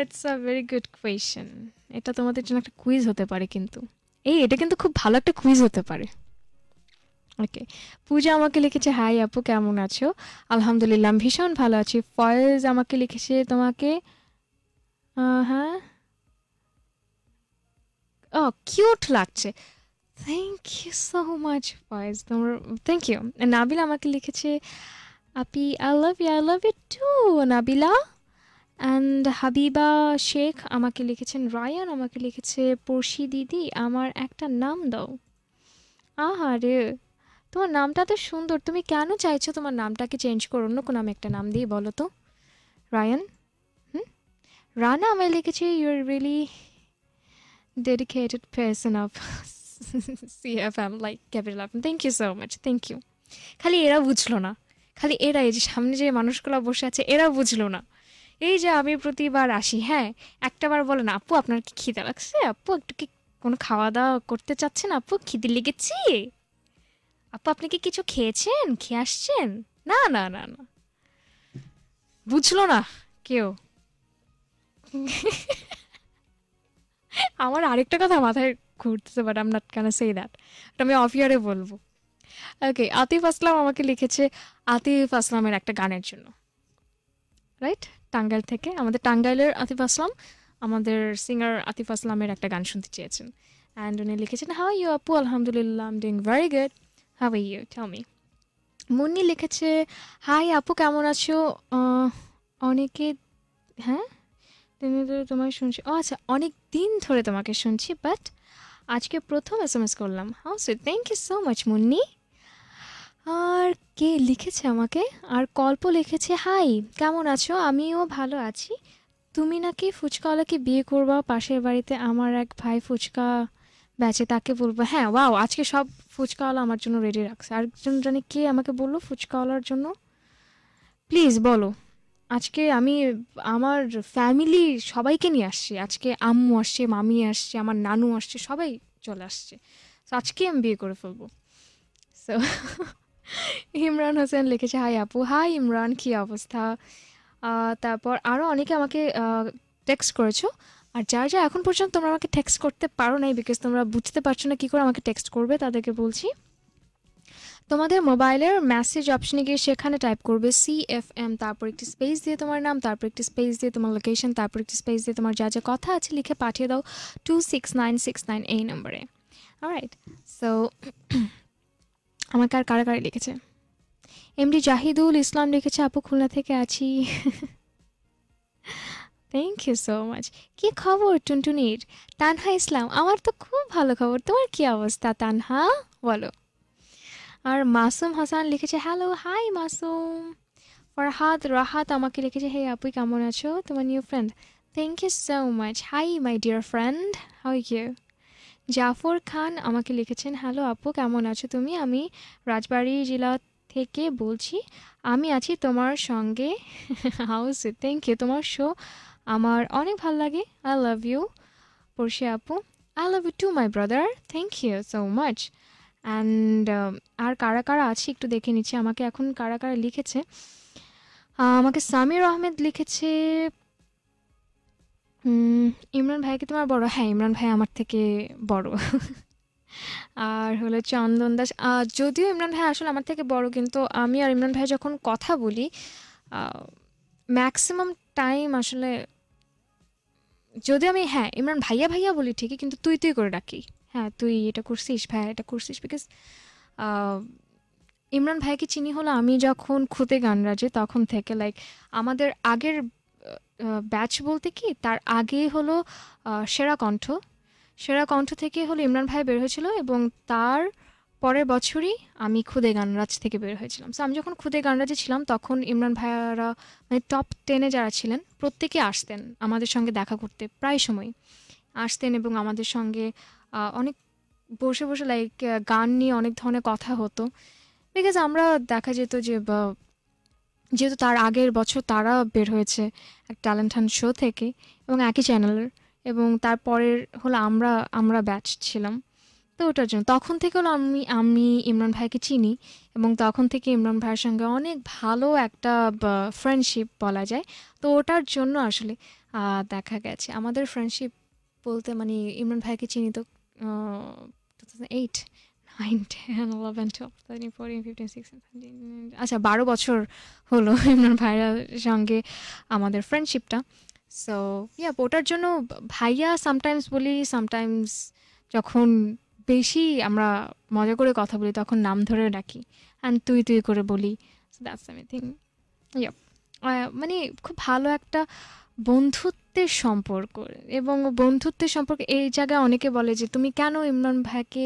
it's a very good question এটা তোমাদের জন্য একটা কুইজ হতে পারে কিন্তু এই এটা কিন্তু খুব ভালো একটা কুইজ হতে পারে ওকে পূজা আমাকে লিখেছে হাই আপু কেমন আছো আলহামদুলিল্লাহ ভীষণ ভালো আছি ফয়েজ আমাকে লিখেছে তোমাকে হ্যাঁ ও কিউট লাগছে thank you so much Foyez তোমার থ্যাংক ইউ নাবিলা আমাকে লিখেছে আপি I love you I love you too Nabila and Habiba Sheikh আমাকে লিখেছেন রায়ান আমাকে লিখেছে পড়শি দিদি আমার একটা নাম দাও আহারে তোমার নামটা তো সুন্দর তুমি কেন চাইছো তোমার নামটাকে চেঞ্জ করো অন্য কোনো নাম একটা নাম দিয়ে বলো তো রায়ান হুম রানা আমায় লিখেছি you are really dedicated person of C F M like capital F thank you so much thank you খালি এরা বুঝলো না খালি এরা এই যে সামনে যে মানুষগুলো বসে আছে এরা বুঝলো না এই যে আমি প্রতিবার আসি হ্যাঁ একটাবার বলে না আপু আপনার কি খিদে লাগছে আপু একটু কি কোনো খাওয়া দাওয়া করতে চাচ্ছেন আপু খিদে লেগেছি আপু আপনি কি কিছু খেয়েছেন খেয়ে আসছেন না না না না বুঝলো না কেউ আমার আরেকটা কথা মাথায় ঘুরতেছে বাট আম নাট কেন সেই দ্যাট আমি অফ ইয়ারে বলবো ওকে আতিফ আসলাম আমাকে লিখেছে আতিফ আসলামের একটা গানের জন্য রাইট টাঙ্গাইল থেকে আমাদের টাঙ্গাইলের আতিফ আসলাম আমাদের সিঙ্গার আতিফ আসলামের একটা গান শুনতে চেয়েছেন অ্যান্ড উনি লিখেছেন হাউ ইউ আপু আলহামদুলিল্লাহ am doing very good how are you tell me Munni লিখেছে হাই আপু কেমন আছো অনেকে হ্যাঁ তুমি তো তোমায় শুনছি ও আচ্ছা অনেক দিন ধরে তোমাকে শুনছি বাট আজকে প্রথম এস এম এস করলাম how so thank you so much Munni আর কে লিখেছে আমাকে আর কল্প লিখেছে হাই কেমন আছো আমিও ভালো আছি তুমি নাকি ফুচকাওয়ালাকে বিয়ে করবা পাশের বাড়িতে আমার এক ভাই ফুচকা ব্যাচে তাকে বলবো হ্যাঁ ওয়াও আজকে সব ফুচকাওয়ালা আমার জন্য রেডি রাখছে আরেকজন জানি কে আমাকে বললো ফুচকাওয়ালার জন্য প্লিজ বলো আজকে আমি আমার ফ্যামিলি সবাইকে নিয়ে আসছি আজকে আম্মু আসছে মামি আসছে আমার নানু আসছে সবাই চলে আসছে সো আজকে আমি বিয়ে করে ফেলবো সো ইমরান হোসেন লিখেছে হাই আপু হাই ইমরান কী অবস্থা তারপর আরও অনেকে আমাকে টেক্সট করেছো আর যারা যারা এখন পর্যন্ত তোমরা আমাকে টেক্সট করতে পারো নাই বিকজ তোমরা বুঝতে পারছো না কী করে আমাকে টেক্সট করবে তাদেরকে বলছি তোমাদের মোবাইলের মেসেজ অপশনে গিয়ে সেখানে টাইপ করবে সি এফ এম তারপর একটি স্পেস দিয়ে তোমার নাম তারপর একটি স্পেস দিয়ে তোমার লোকেশন তারপর একটি স্পেস দিয়ে তোমার যা যা কথা আছে লিখে পাঠিয়ে দাও two six nine six nine এই নম্বরে রাইট সো আমাকে আর কারা কারা লিখেছে এমডি জাহিদুল ইসলাম লিখেছে আপু খুলনা থেকে আছি থ্যাংক ইউ সো মাচ কি খবর টুনটুনির তানহা ইসলাম আমার তো খুব ভালো খবর তোমার কি অবস্থা তানহা বলো আর মাসুম হাসান লিখেছে হ্যালো হাই মাসুম ফরহাদ রাহাত আমাকে লিখেছে হে আপু কেমন আছো তোমার new friend thank you so much hi my dear friend how you Zafar Khan আমাকে লিখেছেন হ্যালো আপু কেমন আছো তুমি আমি রাজবাড়ি জেলা থেকে বলছি আমি আছি তোমার সঙ্গে হাউস থ্যাংক ইউ তোমার শো আমার অনেক ভাল লাগে আই লাভ ইউ পড়শে আপু I love you too my brother thank you so much and আর কারা কারা আছে একটু দেখে নিচ্ছি আমাকে এখন কারা কারা লিখেছে আমাকে সামির আহমেদ লিখেছে ইমরান ভাইকে তোমার বড় হ্যাঁ ইমরান ভাই আমার থেকে বড় আর হলো চন্দন দাস যদিও ইমরান ভাই আসলে আমার থেকে বড় কিন্তু আমি আর ইমরান ভাই যখন কথা বলি ম্যাক্সিমাম টাইম আসলে যদি আমি হ্যাঁ ইমরান ভাইয়া ভাইয়া বলি ঠিকই কিন্তু তুই তুই করে ডাকি হ্যাঁ তুই এটা করছিস ভাইয়া এটা করছিস বিকজ ইমরান ভাইকে চিনি হলো আমি যখন খুঁতে গান রাজি তখন থেকে লাইক আমাদের আগের ব্যাচ বলতে কি তার আগে হলো সেরা কণ্ঠ সেরা কণ্ঠ থেকে হলো ইমরান ভাই বের হয়েছিল এবং তার পরের বছরই আমি খুদে গানরাজ থেকে বের হয়েছিলাম সো আমি যখন খুদে গানরাজে ছিলাম তখন ইমরান ভাইয়ারা মানে টপ টেনে যারা ছিলেন প্রত্যেকে আসতেন আমাদের সঙ্গে দেখা করতে প্রায় সময় আসতেন এবং আমাদের সঙ্গে অনেক বসে বসে লাইক গান নিয়ে অনেক ধরনের কথা হতো বিকজ আমরা দেখা যেত যে যেহেতু তার আগের বছর তারা বের হয়েছে এক ট্যালেন্ট হান শো থেকে এবং একই চ্যানেলের এবং তারপরের হলো আমরা আমরা ব্যাচ ছিলাম তো ওটার জন্য তখন থেকেও আমি আমি ইমরান ভাইকে চিনি এবং তখন থেকে ইমরান ভাইয়ের সঙ্গে অনেক ভালো একটা ফ্রেন্ডশিপ বলা যায় তো ওটার জন্য আসলে দেখা গেছে আমাদের ফ্রেন্ডশিপ বলতে মানে ইমরান ভাইকে চিনি তো two thousand eight nine ten eleven twelve fourteen fifteen sixteen আচ্ছা বারো বছর হলো ইমরান ভাইয়ের সঙ্গে আমাদের ফ্রেন্ডশিপটা সো ইয়া ওটার জন্য ভাইয়া সামটাইমস বলি সামটাইমস যখন বেশি আমরা মজা করে কথা বলি তখন নাম ধরে ডাকি অ্যান্ড তুই তুই করে বলি দ্যাটস এমিথিং ইয়াপ মানে খুব ভালো একটা বন্ধুত্বের সম্পর্ক এবং বন্ধুত্বের সম্পর্ক এই জায়গায় অনেকে বলে যে তুমি কেন ইমরান ভাইকে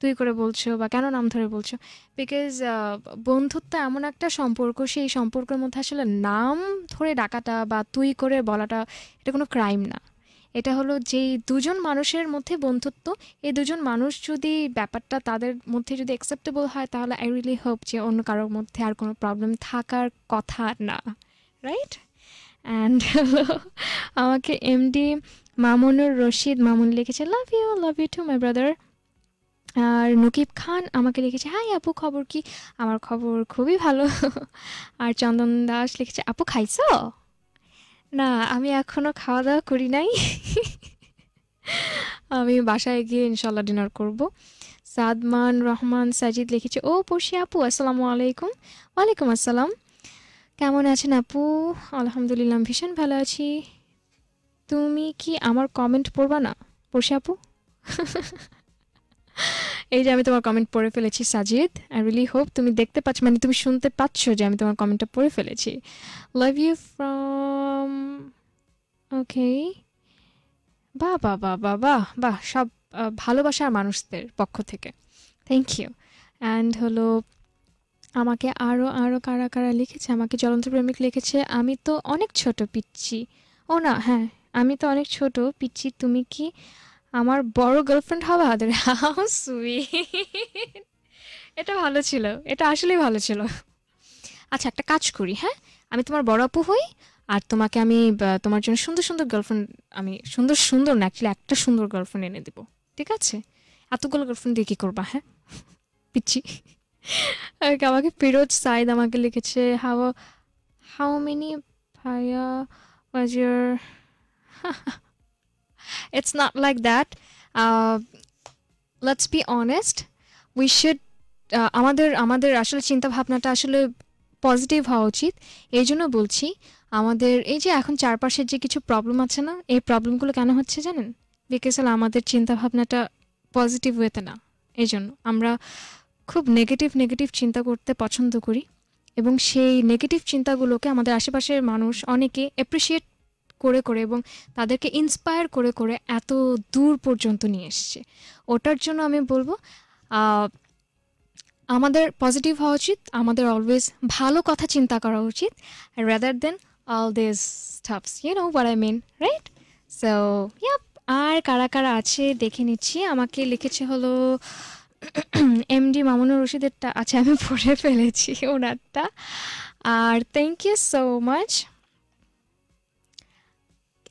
তুই করে বলছো বা কেন নাম ধরে বলছো বিকজ বন্ধুত্ব এমন একটা সম্পর্ক সেই সম্পর্কের মধ্যে আসলে নাম ধরে ডাকাটা বা তুই করে বলাটা এটা কোনো ক্রাইম না এটা হলো যে দুজন মানুষের মধ্যে বন্ধুত্ব এই দুজন মানুষ যদি ব্যাপারটা তাদের মধ্যে যদি অ্যাকসেপ্টেবল হয় তাহলে আই রিয়েলি হোপ যে অন্য কারোর মধ্যে আর কোনো প্রবলেম থাকার কথা না রাইট অ্যান্ড আমাকে এমডি মামুনুর রশিদ মামুন লিখেছে love you love you too my brother আর নকিব খান আমাকে লিখেছে হাই আপু খবর কি আমার খবর খুবই ভালো আর চন্দন দাস লিখেছে আপু খাইছো না আমি এখনো খাওয়া-দাওয়া করি নাই। আমি বাসায় গিয়ে ইনশাল্লাহ ডিনার করব। সাদমান রহমান সাজিদ লিখেছে, "ও পরশী আপু আসসালামু আলাইকুম।" ওয়ালাইকুম আসসালাম। কেমন আছেন আপু? আলহামদুলিল্লাহ ভীষণ ভালো আছি। তুমি কি আমার কমেন্ট পড়বা না, পরশী আপু? এই যে আমি তোমার কমেন্ট পড়ে ফেলেছি সাজিদ আই রিলি হোপ তুমি দেখতে পাচ্ছ মানে তুমি শুনতে পাচ্ছ যে আমি তোমার কমেন্টটা পড়ে ফেলেছি লাভ ইউ ফ্রম ওকে বা বা বা বা বা বা সব ভালোবাসার মানুষদের পক্ষ থেকে থ্যাংক ইউ অ্যান্ড হলো আমাকে আরও আরও কারা কারা লিখেছে আমাকে জ্বলন্ত প্রেমিক লিখেছে আমি তো অনেক ছোট পিচ্ছি ও না হ্যাঁ আমি তো অনেক ছোট পিচ্ছি তুমি কি আমার বড় গার্লফ্রেন্ড হবে আদরে হাউ সুইট এটা ভালো ছিল এটা আসলেই ভালো ছিল আচ্ছা একটা কাজ করি হ্যাঁ আমি তোমার বড় আপু হই আর তোমাকে আমি তোমার জন্য সুন্দর সুন্দর গার্লফ্রেন্ড আমি সুন্দর সুন্দর না অ্যাকচুয়ালি একটা সুন্দর গার্লফ্রেন্ড এনে দেবো ঠিক আছে এতগুলো গার্লফ্রেন্ড দিয়ে কী করবা হ্যাঁ পিচ্ছি আমাকে ফিরোজ সাইদ আমাকে লিখেছে হাউ হাউ মেনি ভাইয়া ওয়াজ ইয়ার it's not like that uh, let's be honest we should uh, আমাদের আমাদের আসলে চিন্তা ভাবনাটা আসলে পজিটিভ হওয়া উচিত এই জন্য বলছি আমাদের এই যে এখন চারপাশের যে কিছু প্রবলেম আছে না এই প্রবলেমগুলো কেন হচ্ছে জানেন বিকজ আমাদের চিন্তা ভাবনাটা পজিটিভ ওয়েতে না এই জন্য আমরা খুব নেগেটিভ নেগেটিভ চিন্তা করতে পছন্দ করি এবং সেই নেগেটিভ চিন্তাগুলোকে আমাদের আশেপাশের মানুষ অনেকে অ্যাপ্রিসিয়েট করে করে এবং তাদেরকে ইন্সপায়ার করে করে এত দূর পর্যন্ত নিয়ে এসছে ওটার জন্য আমি বলবো আমাদের পজিটিভ হওয়া উচিত আমাদের অলওয়েজ ভালো কথা চিন্তা করা উচিত rather than all this stuffs you know what I mean right so yup আর কারা কারা আছে দেখে নিচ্ছি আমাকে লিখেছে হলো এম ডি মামুনুর রশিদেরটা আছে আচ্ছা আমি পড়ে ফেলেছি ওনারটা আর থ্যাংক ইউ সো মাচ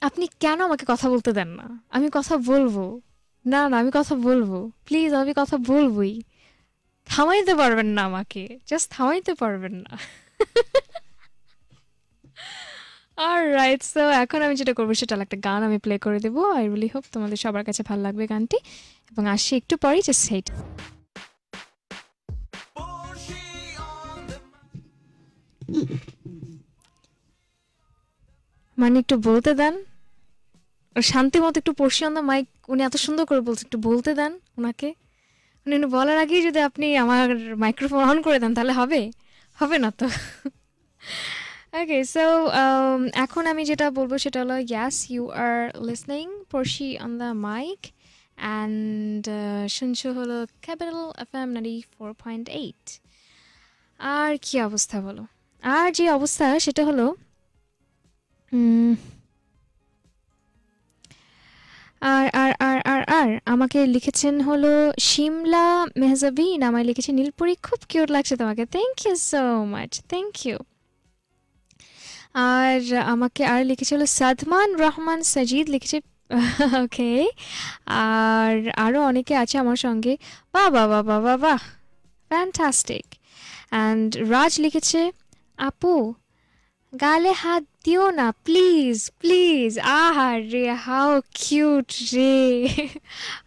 আপনি কেন আমাকে কথা বলতে দেন না আমি কথা বলবো না না আমি কথা বলবো প্লিজ আমি কথা বলবই থামাইতে পারবেন না আমাকে জাস্ট থামাইতে পারবেন না আর রাইট সো এখন আমি যেটা করবো সেটা একটা গান আমি প্লে করে দেবো আই রুলি হোপ তোমাদের সবার কাছে ভালো লাগবে গানটি এবং আসি একটু পরেই জাস্ট সেট মানে একটু বলতে দেন শান্তি মতো একটু পড়শিয়ান দা মাইক উনি এত সুন্দর করে বলছে একটু বলতে দেন ওনাকে উনি বলার আগেই যদি আপনি আমার মাইক্রোফোন অন করে দেন তাহলে হবে হবে না তো ওকে সো um, এখন আমি যেটা বলবো সেটা হলো yes you are listening Porshi on the mic and শুনছো হলো capital F M ninety four point eight আর কি অবস্থা বলো আর যে অবস্থা সেটা হলো আর আর আর আর আর আমাকে লিখেছেন হলো শিমলা মেহজাবিন আমায় লিখেছে নীলপুরি খুব কিউট লাগছে তোমাকে thank you so much thank you আর আমাকে আর লিখেছে হলো সাদমান রহমান সাজিদ লিখেছে ওকে আর আরও অনেকে আছে আমার সঙ্গে বা বা বা বা বা বা ফ্যান্টাস্টিক অ্যান্ড রাজ লিখেছে আপু গালে হাত দিও না প্লিজ প্লিজ আহা রে হাও কিউট রে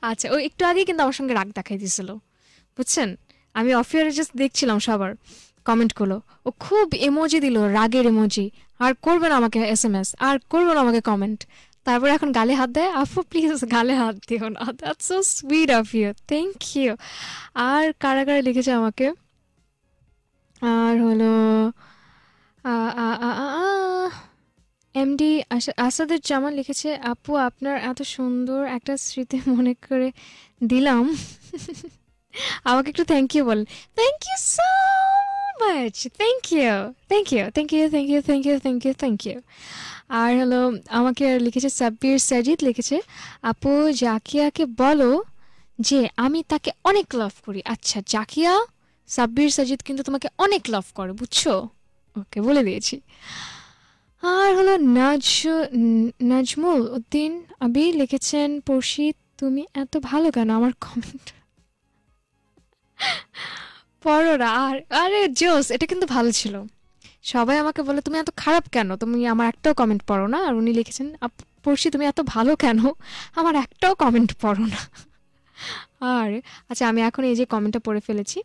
আচ্ছা ও একটু আগে কিন্তু আমার সঙ্গে রাগ দেখাই দিয়েছিল বুঝছেন আমি অফিয়ারে জাস্ট দেখছিলাম সবার কমেন্টগুলো ও খুব এমোজি দিল রাগের এমোজি আর করবে না আমাকে এস এম এস আর করবে না আমাকে কমেন্ট তারপর এখন গালে হাত দেয় আফু প্লিজ গালে হাত দিও না that's so sweet of you thank you আর কারা কারা লিখেছে আমাকে আর হলো এমডি জামান লিখেছে আপু আপনার এত সুন্দর একটা স্মৃতি মনে করে দিলাম আমাকে একটু থ্যাংক ইউ বলেন thank you so much thank you thank you thank you thank you thank you thank you thank you আর হলো আমাকে লিখেছে সাব্বির সাজিদ লিখেছে আপু জাকিয়াকে বলো যে আমি তাকে অনেক লাভ করি আচ্ছা জাকিয়া সাব্বির সাজিদ কিন্তু তোমাকে অনেক লাভ করে বুঝছো ওকে বলে দিয়েছি আর হলো নাজ নাজমুল উদ্দিন আবি লিখেছেন পড়শি তুমি এত ভালো কেন আমার কমেন্ট পড়োরা আর আরে জোস এটা কিন্তু ভালো ছিল সবাই আমাকে বলে তুমি এত খারাপ কেন তুমি আমার একটাও কমেন্ট পড়ো না আর উনি লিখেছেন পড়শি তুমি এত ভালো কেন আমার একটাও কমেন্ট পড়ো না আর আচ্ছা আমি এখন এই যে কমেন্টটা পড়ে ফেলেছি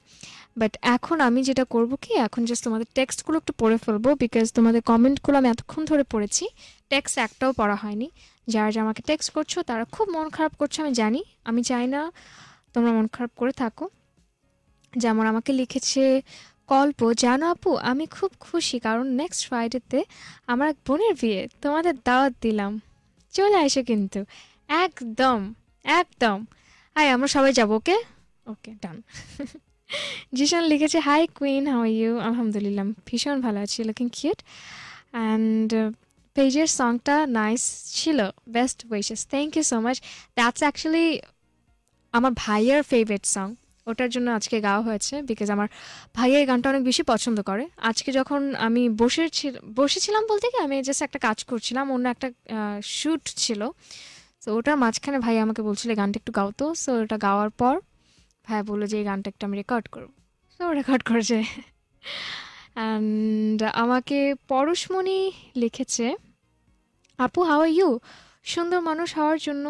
বাট এখন আমি যেটা করব কি এখন জাস্ট তোমাদের টেক্সটগুলো একটু পড়ে ফেলবো বিকজ তোমাদের কমেন্টগুলো আমি এতক্ষণ ধরে পড়েছি টেক্সট একটাও পড়া হয়নি যারা যা আমাকে টেক্সট করছো তারা খুব মন খারাপ করছে আমি জানি আমি চাই না তোমরা মন খারাপ করে থাকো যেমন আমাকে লিখেছে কল্প জানো আপু আমি খুব খুশি কারণ নেক্সট ফ্রাইডেতে আমার এক বোনের বিয়ে তোমাদের দাওয়াত দিলাম চলে আসে কিন্তু একদম একদম আয় আমরা সবাই যাবো ওকে ওকে ডান জিশান লিখেছে হাই কুইন হাউ ইউ আলহামদুলিল্লাহ ভীষণ ভালো আছি লুকিং কিউট অ্যান্ড পেজের সংটা নাইস ছিল best wishes thank you so much that's actually আমার ভাইয়ের ফেভারিট সং ওটার জন্য আজকে গাওয়া হয়েছে বিকজ আমার ভাইয়া এই গানটা অনেক বেশি পছন্দ করে আজকে যখন আমি বসে বসেছিলাম বলতে কি আমি জাস্ট একটা কাজ করছিলাম অন্য একটা শ্যুট ছিল তো ওটার মাঝখানে ভাই আমাকে বলছিল গানটা একটু গাওতো সো ওটা গাওয়ার পর ভাইয়া বললো যে এই গানটা একটু আমি রেকর্ড করবো রেকর্ড করেছে অ্যান্ড আমাকে পরশমণি লিখেছে আপু হাও ইউ সুন্দর মানুষ হওয়ার জন্য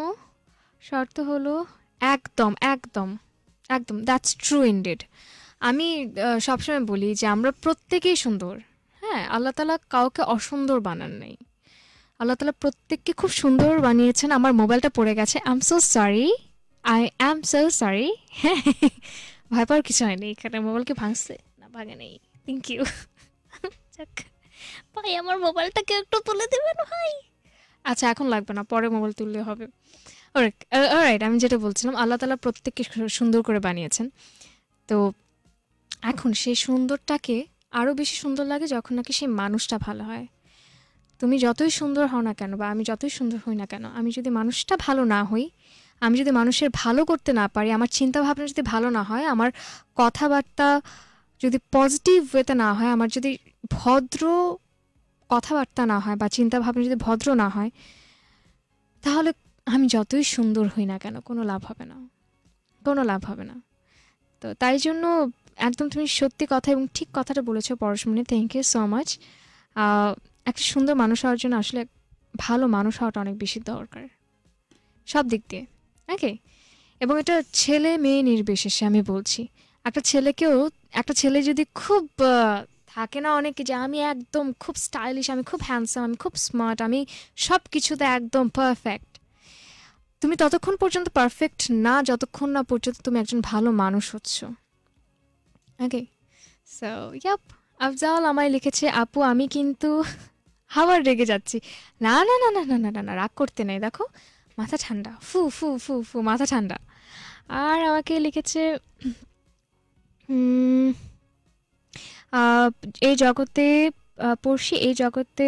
শর্ত হলো একদম একদম একদম দ্যাটস ট্রু ইন্ডেড আমি সবসময় বলি যে আমরা প্রত্যেকেই সুন্দর হ্যাঁ আল্লাহ তালা কাউকে অসুন্দর বানান নাই আল্লাহ তালা প্রত্যেককে খুব সুন্দর বানিয়েছেন আমার মোবাইলটা পড়ে গেছে I am so sorry I am so sorry হ্যাঁ ভয় পাওয়ার কিছু হয়নি এখানে মোবাইলকে ভাঙছে না ভাঙে নেই থ্যাংক ইউ যাক ভাই আমার মোবাইলটাকে একটু তুলে দেবেন ভাই আচ্ছা এখন লাগবে না পরে মোবাইল তুললে হবে রাইট আমি যেটা বলছিলাম আল্লাহ তালা প্রত্যেককে সুন্দর করে বানিয়েছেন তো এখন সেই সুন্দরটাকে আরও বেশি সুন্দর লাগে যখন নাকি সেই মানুষটা ভালো হয় তুমি যতই সুন্দর হও না কেন বা আমি যতই সুন্দর হই না কেন আমি যদি মানুষটা ভালো না হই আমি যদি মানুষের ভালো করতে না পারি আমার চিন্তা ভাবনা যদি ভালো না হয় আমার কথাবার্তা যদি পজিটিভ ওয়েতে না হয় আমার যদি ভদ্র কথাবার্তা না হয় বা চিন্তা ভাবনা যদি ভদ্র না হয় তাহলে আমি যতই সুন্দর হই না কেন কোনো লাভ হবে না কোনো লাভ হবে না তো তাই জন্য একদম তুমি সত্যি কথা এবং ঠিক কথাটা বলেছো পড়াশুনে থ্যাংক ইউ সো মাচ একটা সুন্দর মানুষ হওয়ার জন্য আসলে ভালো মানুষ হওয়াটা অনেক বেশি দরকার সব দিক দিয়ে ওকে এবং এটা ছেলে মেয়ে নির্বিশেষে আমি বলছি একটা ছেলেকেও একটা ছেলে যদি খুব থাকে না অনেকে যে আমি একদম খুব স্টাইলিশ আমি খুব হ্যান্ডসাম আমি খুব স্মার্ট আমি সব কিছুতে একদম পারফেক্ট তুমি ততক্ষণ পর্যন্ত পারফেক্ট না যতক্ষণ না পর্যন্ত তুমি একজন ভালো মানুষ হচ্ছ ওকে সো ইয়াপ আফজাল আমায় লিখেছে আপু আমি কিন্তু হাওয়ার রেগে যাচ্ছি না না না না না না না রাগ করতে নেই দেখো মাথা ঠান্ডা ফু ফু ফু ফু মাথা ঠান্ডা আর আমাকে লিখেছে এই জগতে পড়শি এই জগতে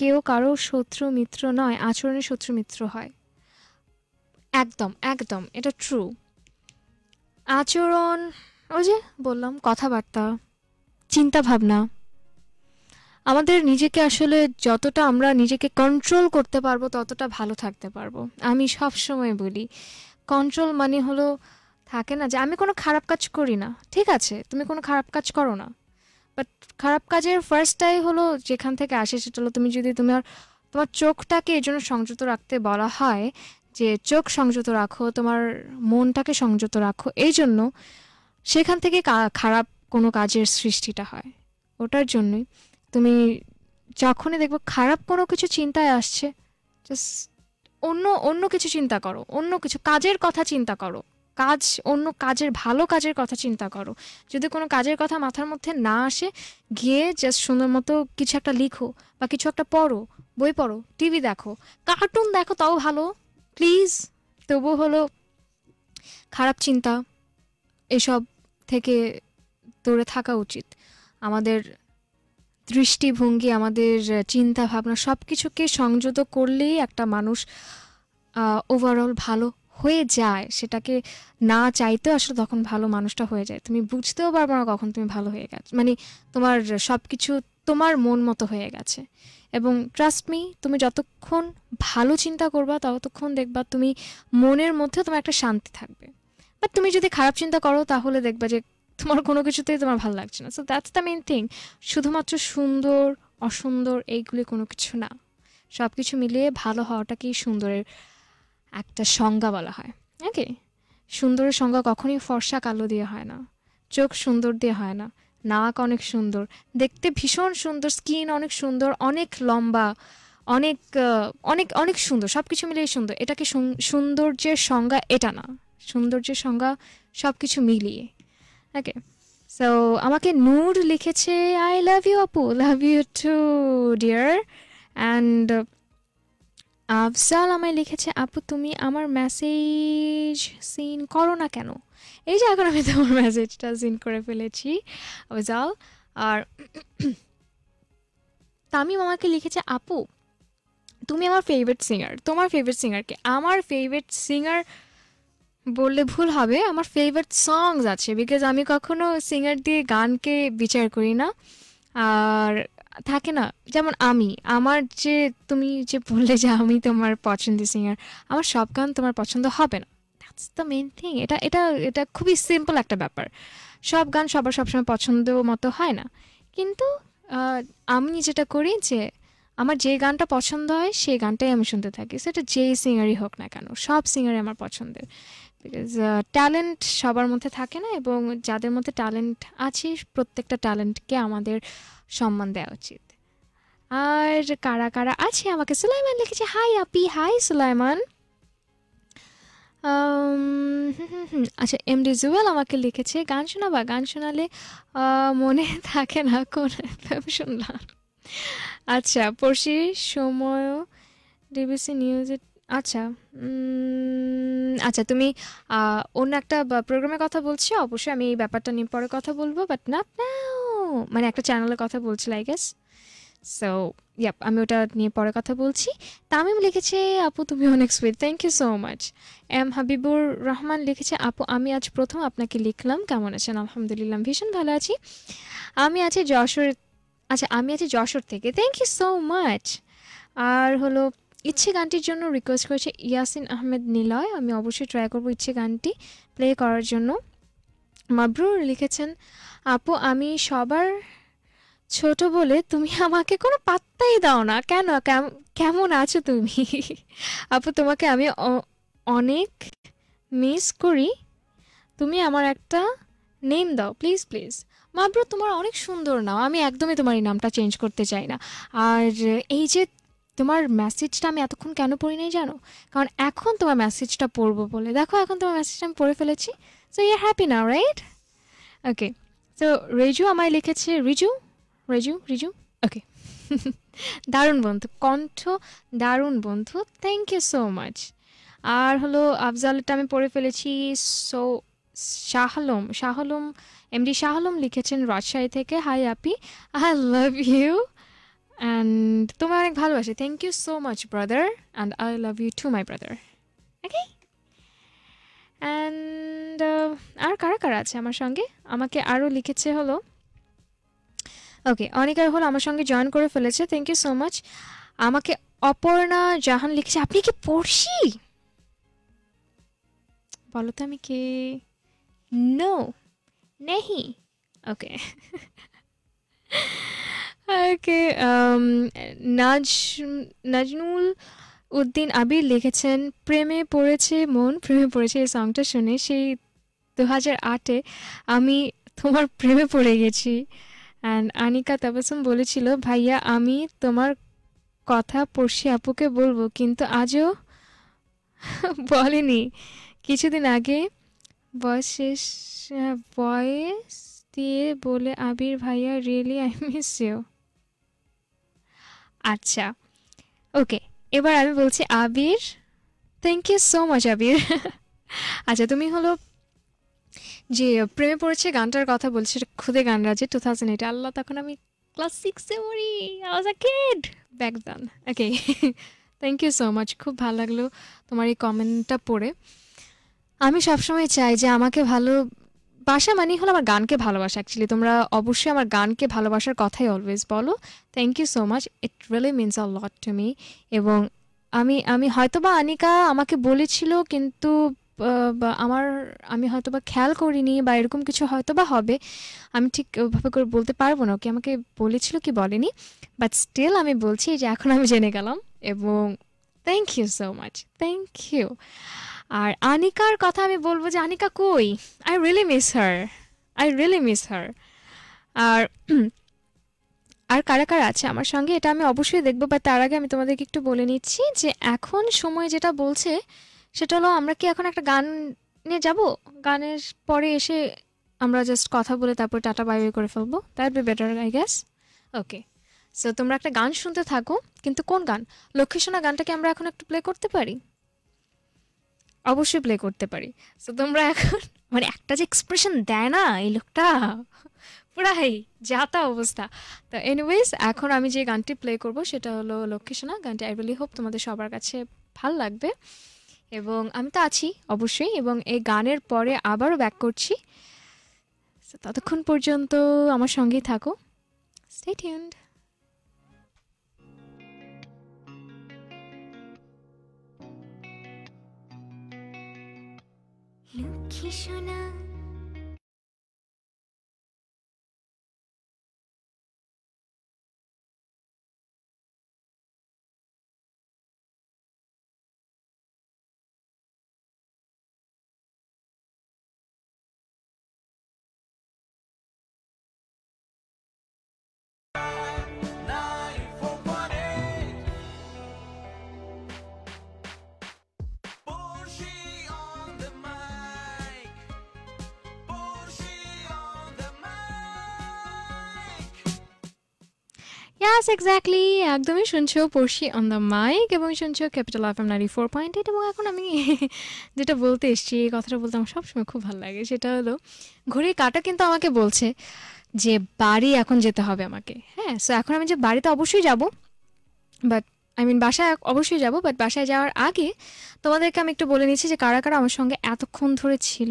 কেউ কারো শত্রু মিত্র নয় আচরণের শত্রু মিত্র হয় একদম একদম এটা ট্রু আচরণ ওই যে বললাম কথাবার্তা চিন্তাভাবনা আমাদের নিজেকে আসলে যতটা আমরা নিজেকে কন্ট্রোল করতে পারবো ততটা ভালো থাকতে পারবো আমি সব সময় বলি কন্ট্রোল মানে হলো থাকে না যে আমি কোনো খারাপ কাজ করি না ঠিক আছে তুমি কোনো খারাপ কাজ করো না বাট খারাপ কাজের ফার্স্টটাই হলো যেখান থেকে আসে সেটা হলো তুমি যদি তোমার তোমার চোখটাকে এই জন্য সংযত রাখতে বলা হয় যে চোখ সংযত রাখো তোমার মনটাকে সংযত রাখো এই জন্য সেখান থেকে খারাপ কোনো কাজের সৃষ্টিটা হয় ওটার জন্যই তুমি যখনই দেখবো খারাপ কোনো কিছু চিন্তায় আসছে জাস্ট অন্য অন্য কিছু চিন্তা করো অন্য কিছু কাজের কথা চিন্তা করো কাজ অন্য কাজের ভালো কাজের কথা চিন্তা করো যদি কোনো কাজের কথা মাথার মধ্যে না আসে গিয়ে জাস্ট সুন্দর মতো কিছু একটা লিখো বা কিছু একটা পড়ো বই পড়ো টিভি দেখো কার্টুন দেখো তাও ভালো প্লিজ তবু হলো খারাপ চিন্তা এসব থেকে দূরে থাকা উচিত আমাদের দৃষ্টিভঙ্গি আমাদের চিন্তা ভাবনা সব কিছুকে সংযত করলেই একটা মানুষ ওভারঅল ভালো হয়ে যায় সেটাকে না চাইতেও আসলে তখন ভালো মানুষটা হয়ে যায় তুমি বুঝতেও পারবো না কখন তুমি ভালো হয়ে গেছো মানে তোমার সব কিছু তোমার মন মতো হয়ে গেছে এবং ট্রাস্ট মি তুমি যতক্ষণ ভালো চিন্তা করবা ততক্ষণ দেখবা তুমি মনের মধ্যেও তোমার একটা শান্তি থাকবে বাট তুমি যদি খারাপ চিন্তা করো তাহলে দেখবা যে তোমার কোনো কিছুতেই তোমার ভালো লাগছে না so that's the main thing শুধুমাত্র সুন্দর অসুন্দর এইগুলি কোনো কিছু না সব কিছু মিলিয়ে ভালো হওয়াটাকেই সুন্দরের একটা সংজ্ঞা বলা হয় নাকি সুন্দরের সংজ্ঞা কখনই ফর্সা কালো দিয়ে হয় না চোখ সুন্দর দিয়ে হয় না নাক অনেক সুন্দর দেখতে ভীষণ সুন্দর স্কিন অনেক সুন্দর অনেক লম্বা অনেক অনেক অনেক সুন্দর সব কিছু মিলিয়ে সুন্দর এটাকে সৌন্দর্যের সংজ্ঞা এটা না সৌন্দর্যের সংজ্ঞা সব কিছু মিলিয়ে ওকে সো আমাকে নূর লিখেছে আই লাভ ইউ আপু love you too dear and Afzal আমায় লিখেছে আপু তুমি আমার মেসেজ সিন করো না কেন এই যে এখন আমি তোমার মেসেজটা সিন করে ফেলেছি আফজাল আর তামিম আমাকে লিখেছে আপু তুমি আমার ফেভারিট সিঙ্গার তোমার ফেভারিট সিঙ্গার আমার ফেভারিট সিঙ্গার বললে ভুল হবে আমার ফেভারিট সংস আছে বিকজ আমি কখনো সিঙ্গার দিয়ে গানকে বিচার করি না আর থাকে না যেমন আমি আমার যে তুমি যে বললে যে আমি তোমার পছন্দের সিঙ্গার আমার সব গান তোমার পছন্দ হবে না দ্যাটস দ্য মেন থিং এটা এটা এটা খুবই সিম্পল একটা ব্যাপার সব গান সবার সবসময় পছন্দ মতো হয় না কিন্তু আমি যেটা করি যে আমার যে গানটা পছন্দ হয় সেই গানটাই আমি শুনতে থাকি সেটা যেই সিঙ্গারই হোক না কেন সব সিঙ্গারই আমার পছন্দের বিকজ ট্যালেন্ট uh, সবার মধ্যে থাকে না এবং যাদের মধ্যে ট্যালেন্ট আছে প্রত্যেকটা ট্যালেন্টকে আমাদের সম্মান দেওয়া উচিত আর কারা কারা আছে আমাকে সুলাইমান লিখেছে হাই আপি হাই সুলাইমান um, আচ্ছা এম ডি জুয়েল আমাকে লিখেছে গান শোনাবা গান শোনালে মনে থাকে না কোন শুনলাম আচ্ছা পড়শি সময়ও ডিবিসি নিউজের আচ্ছা। আচ্ছা তুমি অন্য একটা প্রোগ্রামের কথা বলছো। অবশ্যই আমি এই ব্যাপারটা নিয়ে পরে কথা বলবো বাট নট নাও। মানে একটা চ্যানেলের কথা বলছিল আই গেস। সো ইয়াপ আমি ওটা নিয়ে পরে কথা বলছি। তামিম লিখেছে, "আপু তুমি অনেক sweet. Thank you so much." M Habibur Rahman লিখেছে, "আপু আমি আজ প্রথম আপনাকে লিখলাম। কেমন আছেন?" আলহামদুলিল্লাহ ভীষণ ভালো আছি। আমি আছি যশোর আচ্ছা আমি আছি যশোর থেকে। Thank you so much. আর হলো ইচ্ছে গানটির জন্য রিকোয়েস্ট করেছে ইয়াসিন আহমেদ নিলয় আমি অবশ্যই ট্রাই করব ইচ্ছে গানটি প্লে করার জন্য মাবরুর লিখেছেন আপু আমি সবার ছোট বলে তুমি আমাকে কোনো পাত্তাই দাও না কেন কেমন আছো তুমি আপু তোমাকে আমি অনেক মিস করি তুমি আমার একটা নেম দাও প্লিজ প্লিজ মাব্রো তোমার অনেক সুন্দর নাম আমি একদমই তোমার এই নামটা চেঞ্জ করতে চাই না আর এই যে তোমার মেসেজটা আমি এতক্ষণ কেন পড়ি নাই জানো কারণ এখন তোমার মেসেজটা পড়বো বলে দেখো এখন তোমার মেসেজটা আমি পড়ে ফেলেছি so yeah happy now right okay তো রেজু আমায় লিখেছে রিজু রেজু রিজু ওকে দারুণ বন্ধু কণ্ঠ দারুণ বন্ধু থ্যাংক ইউ সো মাচ আর হলো আফজালটা আমি পড়ে ফেলেছি সো শাহলম শাহলম এমডি শাহলম লিখেছেন রাজশাহী থেকে হাই আপি আই লাভ ইউ অ্যান্ড তোমায় অনেক ভালোবাসি thank you so much brother and I love you too my brother okay and আর কারা কারা আছে আমার সঙ্গে আমাকে আরও লিখেছে হলো ওকে অনেকে হলো আমার সঙ্গে জয়েন করে ফেলেছে থ্যাংক ইউ সো মাচ আমাকে অপর্ণা জাহান লিখেছে আপনি কি পড়ছি বলো তো আমি কে নো নেহি ওকে ওকে হ্যাঁ, নাজ নাজনুল উদ্দিন আবির লিখেছেন প্রেমে পড়েছে মন প্রেমে পড়েছে এই সংটা শুনে সেই দু হাজার আটে আমি তোমার প্রেমে পড়ে গেছি অ্যান্ড আনিকা তাবাসম বলেছিল ভাইয়া আমি তোমার কথা পড়শি আপুকে বলবো কিন্তু আজও বলেনি কিছুদিন আগে বয়স শেষ বয়স দিয়ে বলে আবির ভাইয়া রিয়েলি আই মিস ইউ আচ্ছা ওকে এবার আমি বলছি Abir thank you so much Abir আচ্ছা তুমি হলো যে প্রেমে পড়েছে গানটার কথা বলছে খুদে গান রাজে টু থাউজেন্ড এইট আল্লাহ তখন আমি ক্লাস সিক্সে পড়ি আই আ কিড ব্যাক দান okay thank you so much খুব ভালো লাগলো তোমার এই কমেন্টটা পড়ে আমি সবসময় চাই যে আমাকে ভালো বাসা মানেই হলো আমার গানকে ভালোবাসা অ্যাকচুয়ালি তোমরা অবশ্যই আমার গানকে ভালোবাসার কথাই অলওয়েজ বলো thank you so much it really means a lot to me এবং আমি আমি হয়তোবা আনিকা আমাকে বলেছিল কিন্তু আমার আমি হয়তো বা খেয়াল করিনি বা এরকম কিছু হয়তো বা হবে আমি ঠিক ওভাবে করে বলতে পারবো না ওকে আমাকে বলেছিল কি বলেনি বাট স্টিল আমি বলছি যে এখন আমি জেনে গেলাম এবং thank you so much thank you আর আনিকার কথা আমি বলবো যে আনিকা কই I really miss her I really miss her আর আর কারা কারা আছে আমার সঙ্গে এটা আমি অবশ্যই দেখবো বা তার আগে আমি তোমাদেরকে একটু বলে নিচ্ছি যে এখন সময় যেটা বলছে সেটা হলো আমরা কি এখন একটা গান নিয়ে যাব গানের পরে এসে আমরা জাস্ট কথা বলে তারপর টাটা বাই বাই করে ফেলবো that be better I guess okay so তোমরা একটা গান শুনতে থাকো কিন্তু কোন গান লক্ষ্মী সোনা গানটাকে আমরা এখন একটু প্লে করতে পারি অবশ্যই প্লে করতে পারি সো তোমরা এখন মানে একটা যে এক্সপ্রেশন দেয় না এই লোকটা পুরাই যা তা অবস্থা তো এনিওয়েজ এখন আমি যে গানটি প্লে করব সেটা হলো লক্ষ্মীসোনা গানটি আই রিলি হোপ তোমাদের সবার কাছে ভাল লাগবে এবং আমি তো আছি অবশ্যই এবং এই গানের পরে আবারও ব্যাক করছি ততক্ষণ পর্যন্ত আমার সঙ্গেই থাকো স্টে টিউন্ড きしゅな ইয়াস এক্স্যাক্টলি একদমই শুনছো পড়শি অন দ্য মাইক এবং শুনছো capital of M ninety four point eight এবং এখন আমি যেটা বলতে এসেছি এই কথাটা বলতে আমার সবসময় খুব ভালো লাগে সেটা হলো ঘুরে কাটা কিন্তু আমাকে বলছে যে বাড়ি এখন যেতে হবে আমাকে হ্যাঁ সো এখন আমি যে বাড়িতে অবশ্যই যাব বাট আই মিন বাসায় অবশ্যই যাব বাট বাসায় যাওয়ার আগে তোমাদেরকে আমি একটু বলে নিচ্ছি যে কারা কারা আমার সঙ্গে এতক্ষণ ধরে ছিল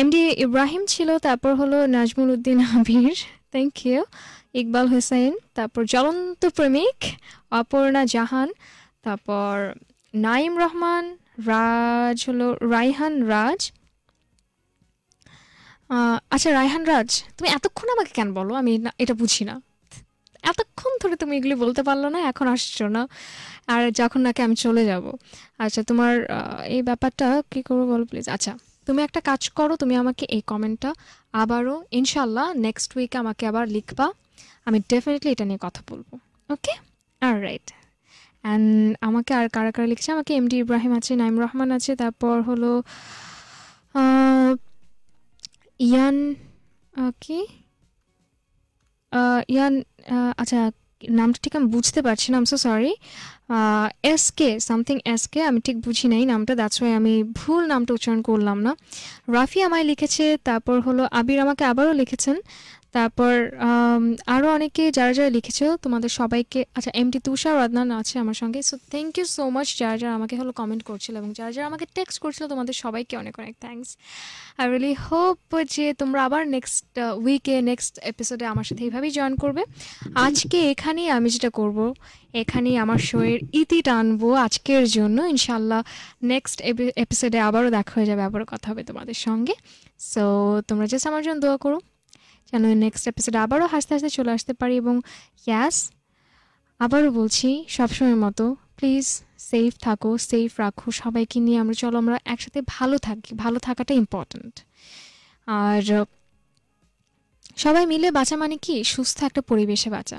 এমডি ইব্রাহিম ছিল তারপর হলো নাজমুল উদ্দিন আবির থ্যাংক ইউ ইকবাল হোসেন তারপর জ্বলন্ত প্রেমিক অপর্ণা জাহান তারপর নাইম রহমান রাজ হলো রাইহান রাজ আচ্ছা রায়হান রাজ তুমি এতক্ষণ আমাকে কেন বলো আমি এটা বুঝি না এতক্ষণ ধরে তুমি এগুলি বলতে পারলো না এখন আসছো না আর যখন নাকি আমি চলে যাব আচ্ছা তোমার এই ব্যাপারটা কি করবো বলো প্লিজ আচ্ছা তুমি একটা কাজ করো তুমি আমাকে এই কমেন্টটা আবারও ইনশাল্লাহ নেক্সট উইকে আমাকে আবার লিখবা আমি ডেফিনেটলি এটা নিয়ে কথা বলবো ওকে আর রাইট অ্যান্ড আমাকে আর কারা কারা লিখেছে আমাকে এম ডি ইব্রাহিম আছে নাইম রহমান আছে তারপর হলো ইয়ান কি ইয়ান আচ্ছা নামটা ঠিক আমি বুঝতে পারছি না um so sorry S K something S K আমি ঠিক বুঝি নাই নামটা দ্যাটস ওয়াই আমি ভুল নামটা উচ্চারণ করলাম না রাফি আমায় লিখেছে তারপর হলো আবির আমাকে আবারও লিখেছেন তারপর আরও অনেকে যারা যারা লিখেছো তোমাদের সবাইকে আচ্ছা এমটি তুষার আদনান আছে আমার সঙ্গে so thank you so much যারা যারা আমাকে হলো কমেন্ট করছিল এবং যারা যারা আমাকে টেক্সট করছিল তোমাদের সবাইকে অনেক অনেক থ্যাংকস আই রিয়েলি হোপ যে তোমরা আবার নেক্সট উইকে নেক্সট এপিসোডে আমার সাথে এইভাবেই জয়েন করবে আজকে এখানেই আমি যেটা করব এখানেই আমার শোয়ের ইতি টানবো আজকের জন্য ইনশাল্লাহ নেক্সট এপিসোডে আবারও দেখা হয়ে যাবে আবারও কথা হবে তোমাদের সঙ্গে সো তোমরা জাস্ট আমার জন্য দোয়া করো কেন নেক্সট এপিসোড আবারও হাসতে হাসতে চলে আসতে পারি এবং ইয়াস আবারও বলছি সবসময়ের মতো প্লিজ সেফ থাকো সেফ রাখো সবাইকে নিয়ে আমরা চলো আমরা একসাথে ভালো থাকি ভালো থাকাটা ইম্পর্ট্যান্ট আর সবাই মিলে বাঁচা মানে কি সুস্থ একটা পরিবেশে বাঁচা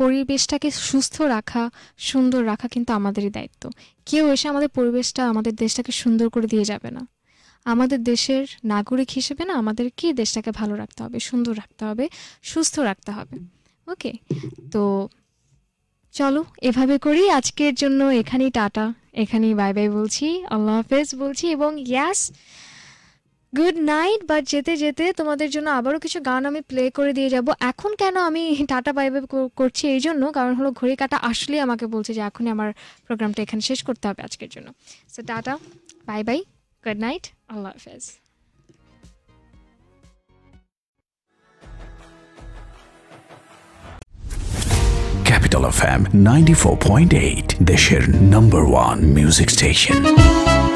পরিবেশটাকে সুস্থ রাখা সুন্দর রাখা কিন্তু আমাদেরই দায়িত্ব কেউ এসে আমাদের পরিবেশটা আমাদের দেশটাকে সুন্দর করে দিয়ে যাবে না আমাদের দেশের নাগরিক হিসেবে না আমাদেরকে দেশটাকে ভালো রাখতে হবে সুন্দর রাখতে হবে সুস্থ রাখতে হবে ওকে তো চলো এভাবে করি আজকের জন্য এখানেই টাটা এখানেই বাই বাই বলছি আল্লাহ হাফেজ বলছি এবং ইয়াস গুড নাইট বাট যেতে যেতে তোমাদের জন্য আবারও কিছু গান আমি প্লে করে দিয়ে যাব এখন কেন আমি টাটা বাই বাই করছি এই জন্য কারণ হলো ঘড়ি কাটা আসলেই আমাকে বলছে যে এখনই আমার প্রোগ্রামটা এখানে শেষ করতে হবে আজকের জন্য so tata bye bye Good night. Allah Hafiz. Capital FM 94.8, the sheer number one music station.